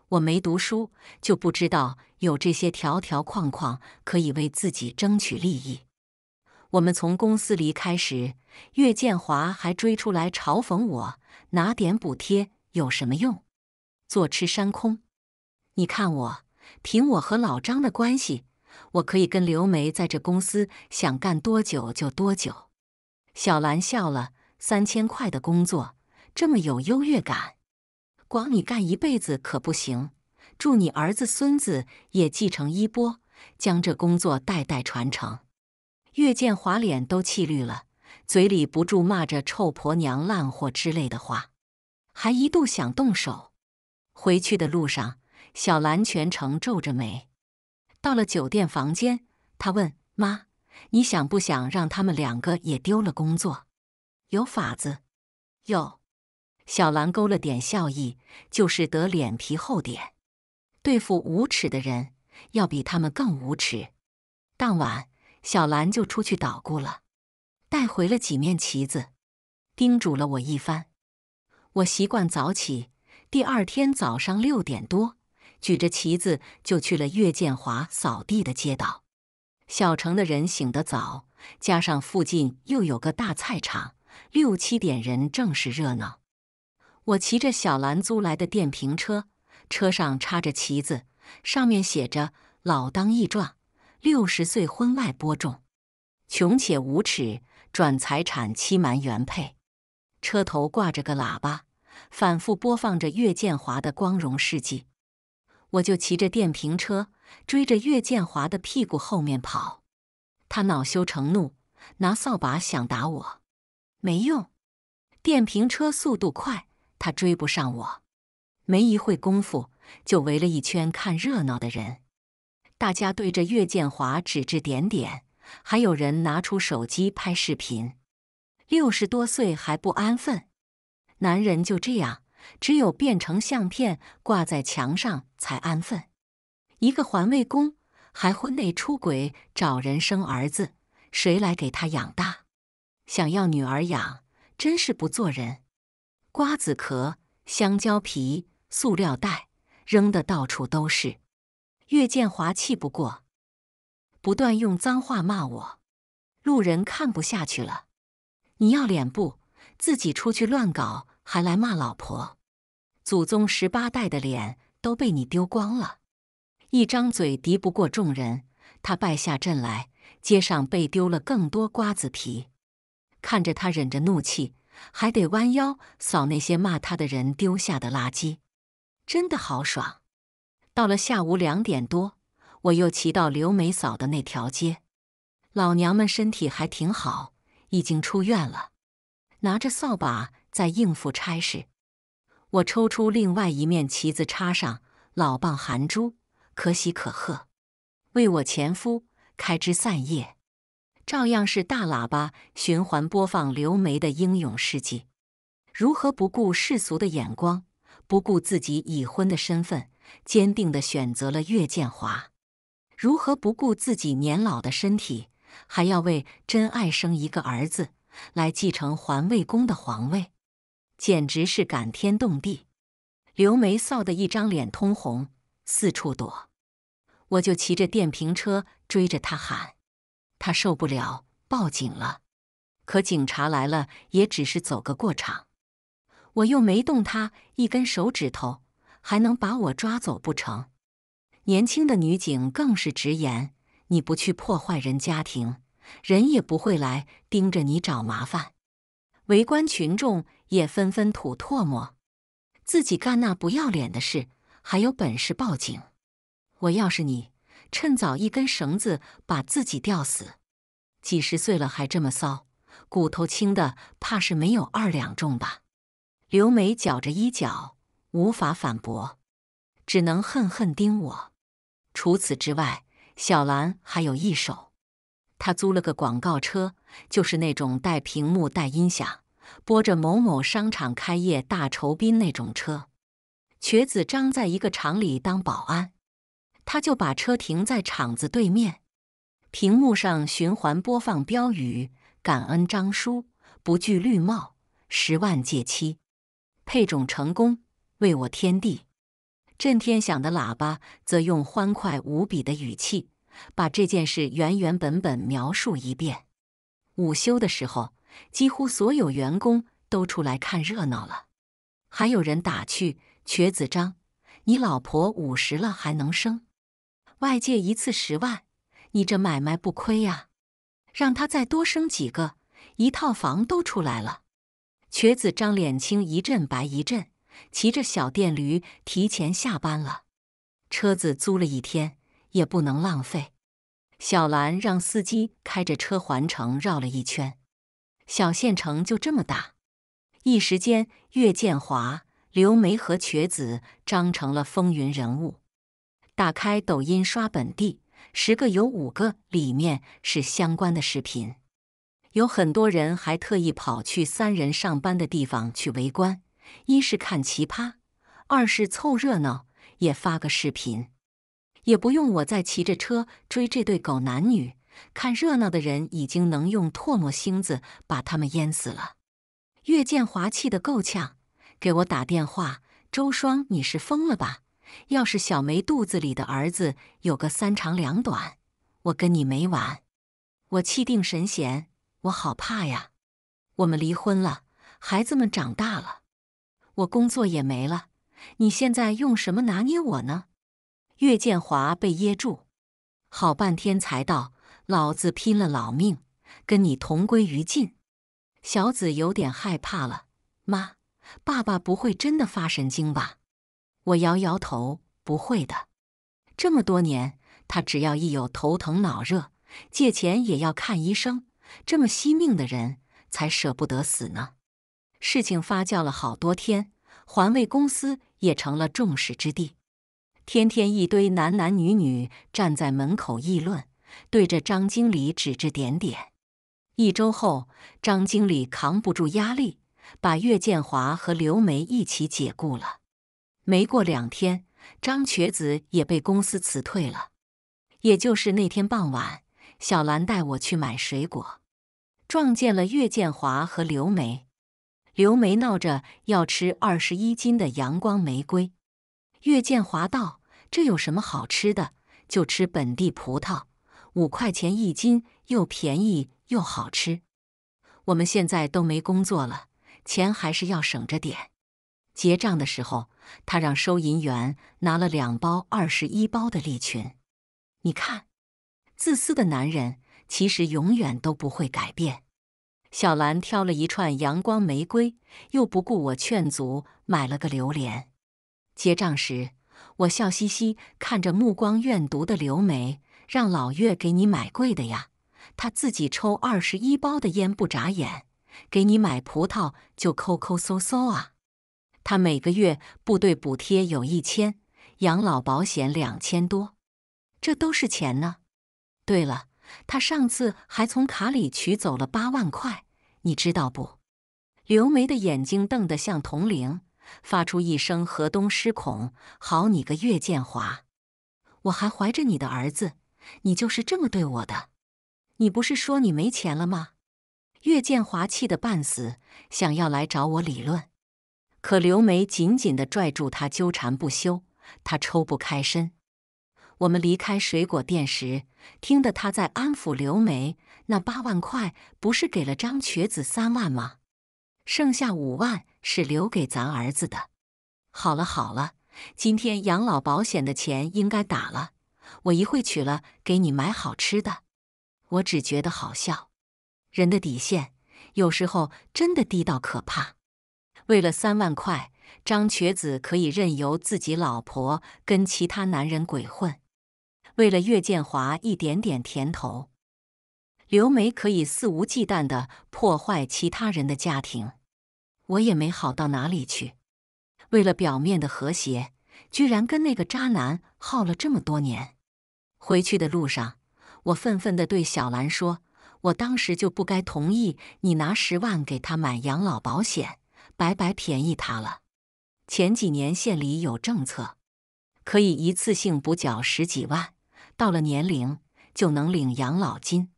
我没读书就不知道有这些条条框框可以为自己争取利益。我们从公司离开时，岳建华还追出来嘲讽我：拿点补贴有什么用？坐吃山空。你看我，凭我和老张的关系，我可以跟刘梅在这公司想干多久就多久。小兰笑了，三千块的工作，这么有优越感，光你干一辈子可不行，祝你儿子孙子也继承衣钵，将这工作代代传承。岳建华脸都气绿了，嘴里不住骂着“臭婆娘、烂货”之类的话，还一度想动手。回去的路上。小兰全程皱着眉，到了酒店房间，她问妈：“你想不想让他们两个也丢了工作？”“有法子。”“哟。”小兰勾了点笑意，“就是得脸皮厚点，对付无耻的人，要比他们更无耻。”当晚，小兰就出去捣鼓了，带回了几面旗子，叮嘱了我一番。我习惯早起，第二天早上六点多。举着旗子就去了岳建华扫地的街道。小城的人醒得早，加上附近又有个大菜场，六七点人正是热闹。我骑着小兰租来的电瓶车，车上插着旗子，上面写着“老当益壮，六十岁婚外播种，穷且无耻，转财产欺瞒原配”。车头挂着个喇叭，反复播放着岳建华的光荣事迹。我就骑着电瓶车追着岳建华的屁股后面跑，他恼羞成怒，拿扫把想打我，没用，电瓶车速度快，他追不上我。没一会功夫，就围了一圈看热闹的人，大家对着岳建华指指点点，还有人拿出手机拍视频。六十多岁还不安分，男人就这样，只有变成相片挂在墙上。才安分，一个环卫工还婚内出轨找人生儿子，谁来给他养大？想要女儿养，真是不做人。瓜子壳、香蕉皮、塑料袋扔的到处都是。岳建华气不过，不断用脏话骂我。路人看不下去了：“你要脸不？自己出去乱搞，还来骂老婆？祖宗十八代的脸！”都被你丢光了，一张嘴敌不过众人，他败下阵来，街上被丢了更多瓜子皮。看着他忍着怒气，还得弯腰扫那些骂他的人丢下的垃圾，真的好爽。到了下午两点多，我又骑到刘梅扫的那条街，老娘们身体还挺好，已经出院了，拿着扫把在应付差事。我抽出另外一面旗子，插上老棒含珠，可喜可贺，为我前夫开枝散叶。照样是大喇叭循环播放刘梅的英勇事迹：如何不顾世俗的眼光，不顾自己已婚的身份，坚定地选择了岳建华？如何不顾自己年老的身体，还要为真爱生一个儿子，来继承环卫工的皇位？简直是感天动地，刘梅臊得一张脸通红，四处躲。我就骑着电瓶车追着她喊，她受不了，报警了。可警察来了也只是走个过场，我又没动她一根手指头，还能把我抓走不成？年轻的女警更是直言：“你不去破坏人家庭，人也不会来盯着你找麻烦。”围观群众也纷纷吐唾沫，自己干那不要脸的事，还有本事报警？我要是你，趁早一根绳子把自己吊死。几十岁了还这么骚，骨头轻的怕是没有二两重吧？刘梅绞着衣角，无法反驳，只能恨恨盯我。除此之外，小兰还有一手，她租了个广告车。就是那种带屏幕、带音响，播着某某商场开业大酬宾那种车。瘸子张在一个厂里当保安，他就把车停在厂子对面，屏幕上循环播放标语：“感恩张叔，不惧绿帽，十万借妻，配种成功，为我天地。”震天响的喇叭则用欢快无比的语气，把这件事原原本本描述一遍。午休的时候，几乎所有员工都出来看热闹了，还有人打趣：“瘸子张，你老婆五十了还能生？外借一次十万，你这买卖不亏呀！让他再多生几个，一套房都出来了。”瘸子张脸青一阵白一阵，骑着小电驴提前下班了，车子租了一天，也不能浪费。小兰让司机开着车环城绕了一圈，小县城就这么大。一时间，岳建华、刘梅和瘸子张成了风云人物。打开抖音刷本地，十个有五个里面是相关的视频。有很多人还特意跑去三人上班的地方去围观，一是看奇葩，二是凑热闹，也发个视频。也不用我再骑着车追这对狗男女，看热闹的人已经能用唾沫星子把他们淹死了。岳建华气得够呛，给我打电话：“周双，你是疯了吧？要是小梅肚子里的儿子有个三长两短，我跟你没完。”我气定神闲，我好怕呀。我们离婚了，孩子们长大了，我工作也没了，你现在用什么拿捏我呢？岳建华被噎住，好半天才道：“老子拼了老命，跟你同归于尽。”小子有点害怕了：“妈，爸爸不会真的发神经吧？”我摇摇头：“不会的，这么多年，他只要一有头疼脑热，借钱也要看医生，这么惜命的人才舍不得死呢。”事情发酵了好多天，环卫公司也成了众矢之的。天天一堆男男女女站在门口议论，对着张经理指指点点。一周后，张经理扛不住压力，把岳建华和刘梅一起解雇了。没过两天，张瘸子也被公司辞退了。也就是那天傍晚，小兰带我去买水果，撞见了岳建华和刘梅。刘梅闹着要吃二十一斤的阳光玫瑰。岳建华道：“这有什么好吃的？就吃本地葡萄，五块钱一斤，又便宜又好吃。我们现在都没工作了，钱还是要省着点。”结账的时候，他让收银员拿了两包二十一包的利群。你看，自私的男人其实永远都不会改变。小兰挑了一串阳光玫瑰，又不顾我劝阻，买了个榴莲。结账时，我笑嘻嘻看着目光怨毒的刘梅，让老岳给你买贵的呀。他自己抽二十一包的烟不眨眼，给你买葡萄就抠抠搜搜啊。他每个月部队补贴有一千，养老保险两千多，这都是钱呢。对了，他上次还从卡里取走了八万块，你知道不？刘梅的眼睛瞪得像铜铃。发出一声“河东狮吼：“好你个岳建华！我还怀着你的儿子，你就是这么对我的！你不是说你没钱了吗？岳建华气得半死，想要来找我理论，可刘梅紧紧的拽住他，纠缠不休，他抽不开身。我们离开水果店时，听得他在安抚刘梅：“那八万块不是给了张瘸子三万吗？剩下五万。”是留给咱儿子的。好了好了，今天养老保险的钱应该打了，我一会取了给你买好吃的。我只觉得好笑，人的底线有时候真的低到可怕。为了三万块，张瘸子可以任由自己老婆跟其他男人鬼混；为了岳建华一点点甜头，刘梅可以肆无忌惮的破坏其他人的家庭。我也没好到哪里去，为了表面的和谐，居然跟那个渣男耗了这么多年。回去的路上，我愤愤地对小兰说：“我当时就不该同意你拿十万给他买养老保险，白白便宜他了。前几年县里有政策，可以一次性补缴十几万，到了年龄就能领养老金。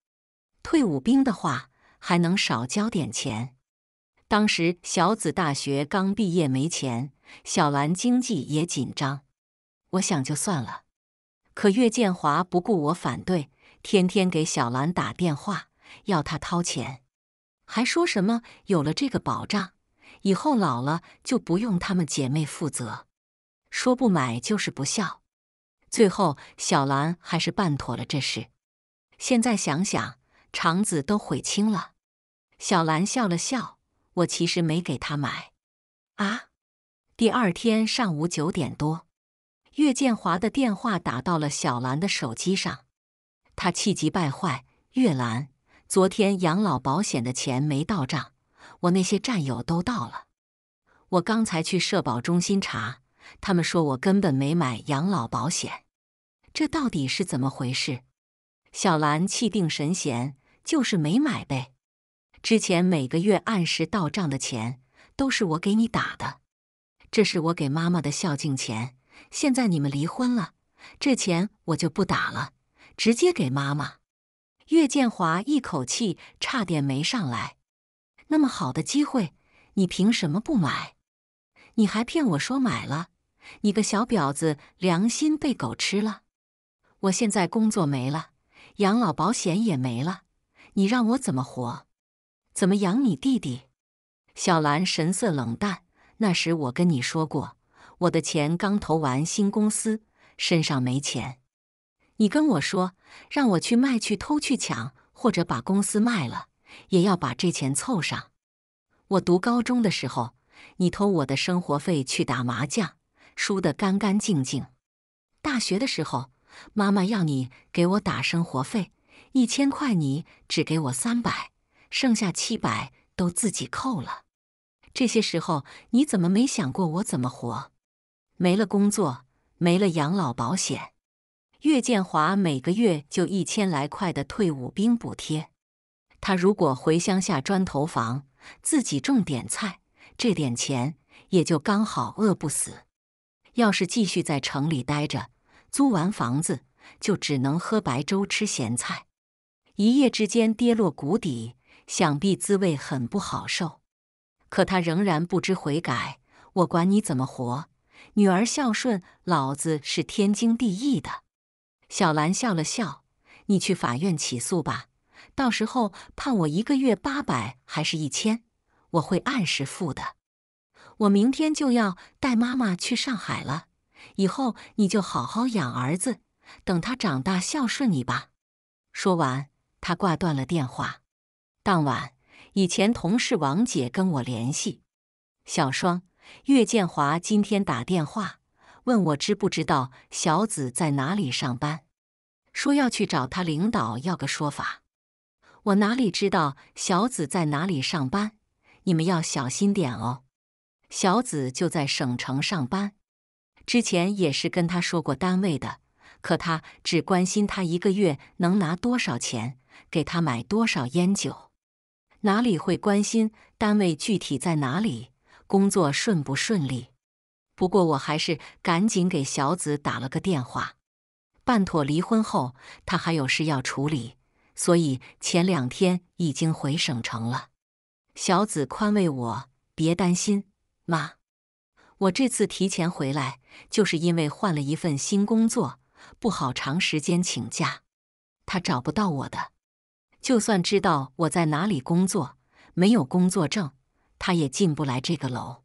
退伍兵的话，还能少交点钱。”当时小紫大学刚毕业，没钱；小兰经济也紧张。我想就算了，可岳建华不顾我反对，天天给小兰打电话要她掏钱，还说什么有了这个保障，以后老了就不用他们姐妹负责。说不买就是不孝。最后小兰还是办妥了这事。现在想想，肠子都悔青了。小兰笑了笑。我其实没给他买，啊！第二天上午九点多，岳建华的电话打到了小兰的手机上，他气急败坏：“岳兰，昨天养老保险的钱没到账，我那些战友都到了，我刚才去社保中心查，他们说我根本没买养老保险，这到底是怎么回事？”小兰气定神闲：“就是没买呗。”之前每个月按时到账的钱都是我给你打的，这是我给妈妈的孝敬钱。现在你们离婚了，这钱我就不打了，直接给妈妈。岳建华一口气差点没上来，那么好的机会，你凭什么不买？你还骗我说买了，你个小婊子，良心被狗吃了！我现在工作没了，养老保险也没了，你让我怎么活？怎么养你弟弟？小兰神色冷淡。那时我跟你说过，我的钱刚投完新公司，身上没钱。你跟我说让我去卖、去偷、去抢，或者把公司卖了，也要把这钱凑上。我读高中的时候，你偷我的生活费去打麻将，输得干干净净。大学的时候，妈妈要你给我打生活费一千块，你只给我三百。剩下七百都自己扣了，这些时候你怎么没想过我怎么活？没了工作，没了养老保险，岳建华每个月就一千来块的退伍兵补贴。他如果回乡下砖头房，自己种点菜，这点钱也就刚好饿不死。要是继续在城里待着，租完房子就只能喝白粥吃咸菜，一夜之间跌落谷底。想必滋味很不好受，可他仍然不知悔改。我管你怎么活，女儿孝顺，老子是天经地义的。小兰笑了笑：“你去法院起诉吧，到时候判我一个月八百还是一千，我会按时付的。我明天就要带妈妈去上海了，以后你就好好养儿子，等他长大孝顺你吧。”说完，她挂断了电话。当晚，以前同事王姐跟我联系，小双、岳建华今天打电话问我知不知道小紫在哪里上班，说要去找他领导要个说法。我哪里知道小紫在哪里上班？你们要小心点哦。小紫就在省城上班，之前也是跟他说过单位的，可他只关心他一个月能拿多少钱，给他买多少烟酒。哪里会关心单位具体在哪里，工作顺不顺利？不过我还是赶紧给小紫打了个电话。办妥离婚后，他还有事要处理，所以前两天已经回省城了。小紫宽慰我：“别担心，妈，我这次提前回来，就是因为换了一份新工作，不好长时间请假，他找不到我的。”就算知道我在哪里工作，没有工作证，他也进不来这个楼。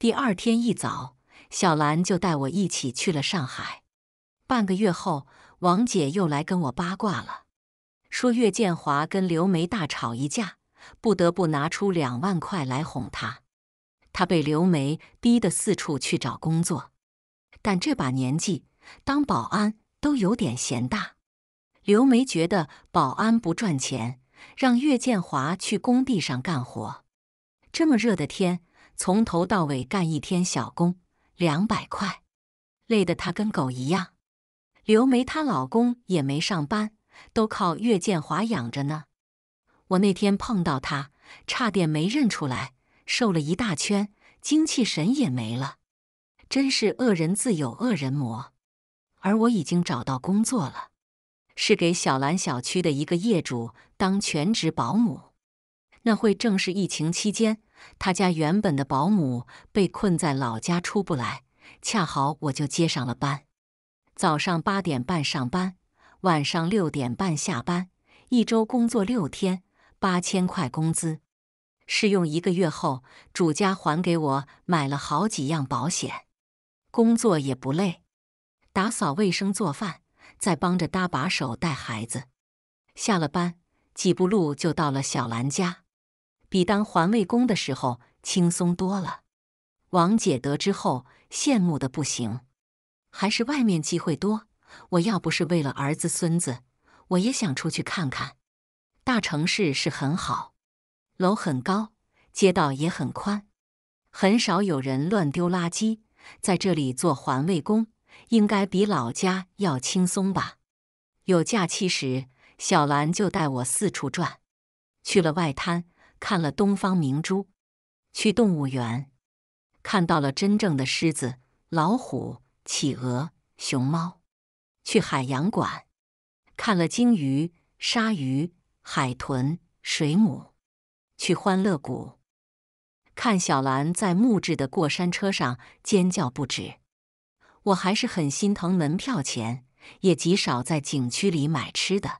第二天一早，小兰就带我一起去了上海。半个月后，王姐又来跟我八卦了，说岳建华跟刘梅大吵一架，不得不拿出两万块来哄她。他被刘梅逼得四处去找工作，但这把年纪，当保安都有点嫌大。刘梅觉得保安不赚钱，让岳建华去工地上干活。这么热的天，从头到尾干一天小工，两百块，累得他跟狗一样。刘梅她老公也没上班，都靠岳建华养着呢。我那天碰到他，差点没认出来，瘦了一大圈，精气神也没了，真是恶人自有恶人磨。而我已经找到工作了。是给小兰小区的一个业主当全职保姆。那会正是疫情期间，他家原本的保姆被困在老家出不来，恰好我就接上了班。早上八点半上班，晚上六点半下班，一周工作六天，八千块工资。试用一个月后，主家还给我买了好几样保险。工作也不累，打扫卫生、做饭。在帮着搭把手带孩子，下了班几步路就到了小兰家，比当环卫工的时候轻松多了。王姐得知后羡慕的不行，还是外面机会多。我要不是为了儿子孙子，我也想出去看看。大城市是很好，楼很高，街道也很宽，很少有人乱丢垃圾。在这里做环卫工。应该比老家要轻松吧？有假期时，小兰就带我四处转，去了外滩看了东方明珠，去动物园看到了真正的狮子、老虎、企鹅、熊猫，去海洋馆看了鲸鱼、鲨鱼、海豚、水母，去欢乐谷看小兰在木质的过山车上尖叫不止。我还是很心疼门票钱，也极少在景区里买吃的。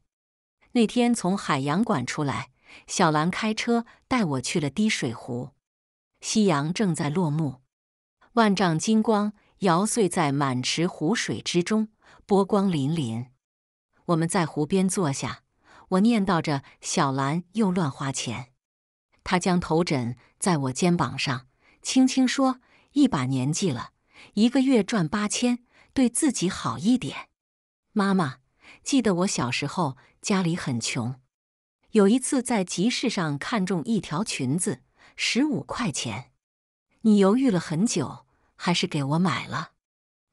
那天从海洋馆出来，小兰开车带我去了滴水湖。夕阳正在落幕，万丈金光摇碎在满池湖水之中，波光粼粼。我们在湖边坐下，我念叨着：“小兰又乱花钱。”她将头枕在我肩膀上，轻轻说：“一把年纪了。”一个月赚八千，对自己好一点。妈妈，记得我小时候家里很穷，有一次在集市上看中一条裙子，十五块钱。你犹豫了很久，还是给我买了。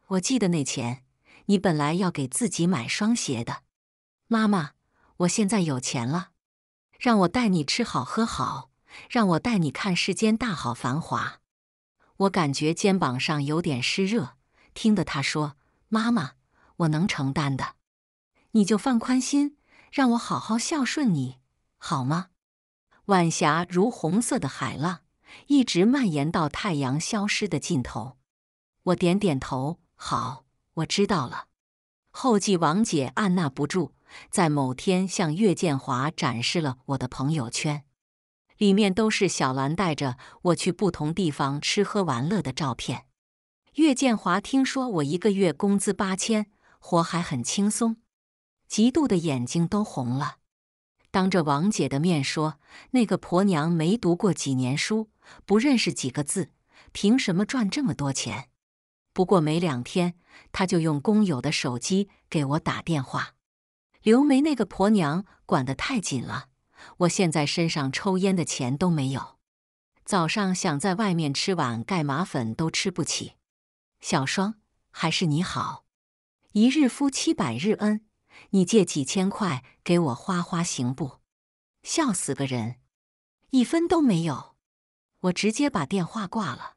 我记得那钱，你本来要给自己买双鞋的。妈妈，我现在有钱了，让我带你吃好喝好，让我带你看世间大好繁华。我感觉肩膀上有点湿热，听得他说：“妈妈，我能承担的，你就放宽心，让我好好孝顺你，好吗？”晚霞如红色的海浪，一直蔓延到太阳消失的尽头。我点点头：“好，我知道了。”后继王姐按捺不住，在某天向岳建华展示了我的朋友圈。里面都是小兰带着我去不同地方吃喝玩乐的照片。岳建华听说我一个月工资八千，活还很轻松，嫉妒的眼睛都红了，当着王姐的面说：“那个婆娘没读过几年书，不认识几个字，凭什么赚这么多钱？”不过没两天，他就用工友的手机给我打电话：“刘梅那个婆娘管得太紧了。”我现在身上抽烟的钱都没有，早上想在外面吃碗盖码粉都吃不起。小双，还是你好，一日夫妻百日恩，你借几千块给我花花行不？笑死个人，一分都没有，我直接把电话挂了。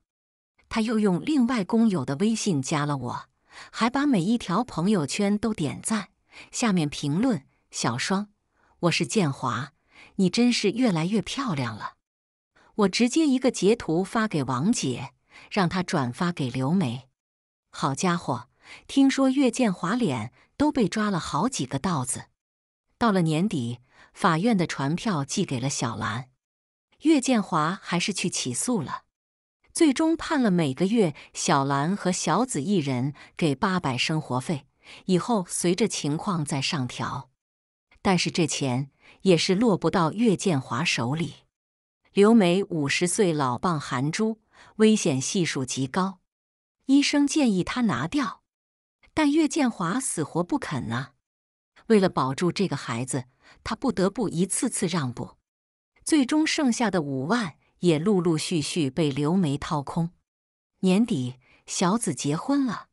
他又用另外工友的微信加了我，还把每一条朋友圈都点赞，下面评论：“小双，我是建华。”你真是越来越漂亮了！我直接一个截图发给王姐，让她转发给刘梅。好家伙，听说岳建华脸都被抓了好几个道子。到了年底，法院的传票寄给了小兰，岳建华还是去起诉了。最终判了每个月小兰和小紫一人给八百生活费，以后随着情况再上调。但是这钱……也是落不到岳建华手里。刘梅五十岁老棒含珠，危险系数极高。医生建议她拿掉，但岳建华死活不肯啊！为了保住这个孩子，他不得不一次次让步。最终剩下的五万也陆陆续续被刘梅掏空。年底，小子结婚了，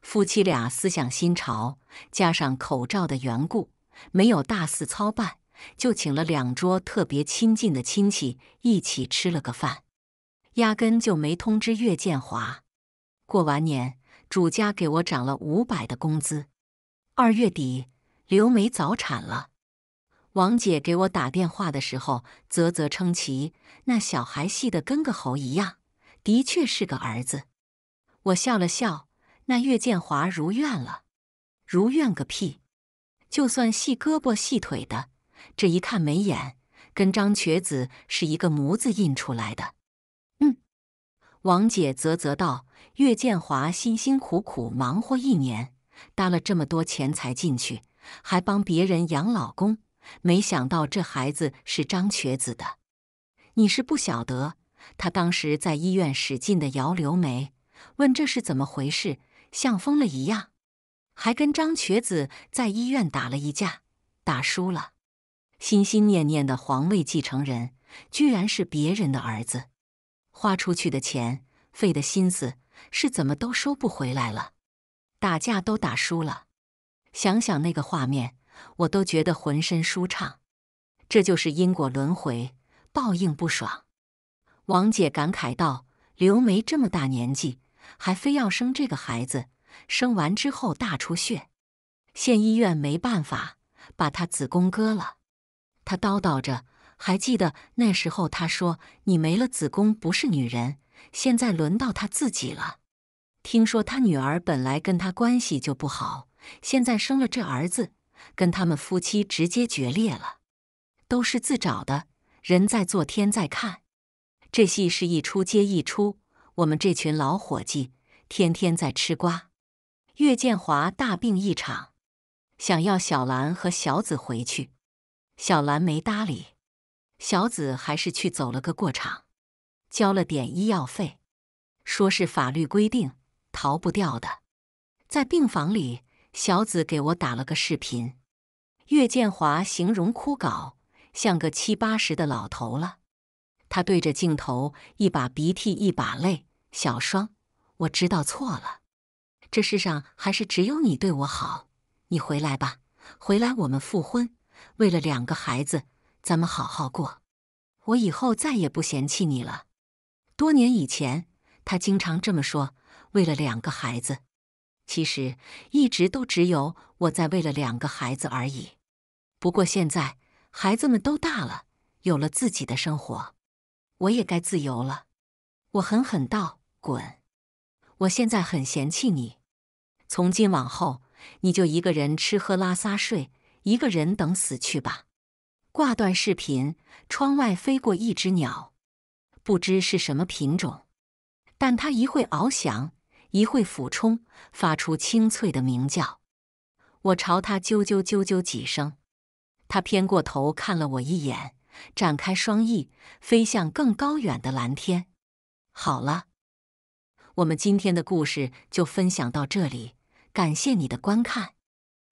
夫妻俩思想新潮，加上口罩的缘故，没有大肆操办。就请了两桌特别亲近的亲戚一起吃了个饭，压根就没通知岳建华。过完年，主家给我涨了五百的工资。二月底，刘梅早产了。王姐给我打电话的时候啧啧称奇：“那小孩细的跟个猴一样，的确是个儿子。”我笑了笑：“那岳建华如愿了？如愿个屁！就算细胳膊细腿的。”这一看眉眼，跟张瘸子是一个模子印出来的。嗯，王姐啧啧道：“岳建华辛辛苦苦忙活一年，搭了这么多钱才进去，还帮别人养老公，没想到这孩子是张瘸子的。你是不晓得，他当时在医院使劲的摇刘梅，问这是怎么回事，像疯了一样，还跟张瘸子在医院打了一架，打输了。”心心念念的皇位继承人，居然是别人的儿子。花出去的钱，费的心思，是怎么都收不回来了。打架都打输了，想想那个画面，我都觉得浑身舒畅。这就是因果轮回，报应不爽。王姐感慨道：“刘梅这么大年纪，还非要生这个孩子，生完之后大出血，县医院没办法，把她子宫割了。”他叨叨着，还记得那时候，他说你没了子宫不是女人。现在轮到他自己了。听说他女儿本来跟他关系就不好，现在生了这儿子，跟他们夫妻直接决裂了，都是自找的。人在做，天在看，这戏是一出接一出。我们这群老伙计天天在吃瓜。岳建华大病一场，想要小兰和小紫回去。小兰没搭理，小紫还是去走了个过场，交了点医药费，说是法律规定逃不掉的。在病房里，小紫给我打了个视频。岳建华形容枯槁，像个七八十的老头了。他对着镜头，一把鼻涕一把泪：“小双，我知道错了。这世上还是只有你对我好，你回来吧，回来我们复婚。”为了两个孩子，咱们好好过。我以后再也不嫌弃你了。多年以前，他经常这么说。为了两个孩子，其实一直都只有我在为了两个孩子而已。不过现在，孩子们都大了，有了自己的生活，我也该自由了。我狠狠道：“滚！”我现在很嫌弃你。从今往后，你就一个人吃喝拉撒睡。一个人等死去吧。挂断视频，窗外飞过一只鸟，不知是什么品种，但它一会翱翔，一会俯冲，发出清脆的鸣叫。我朝它啾啾啾啾几声，它偏过头看了我一眼，展开双翼，飞向更高远的蓝天。好了，我们今天的故事就分享到这里，感谢你的观看。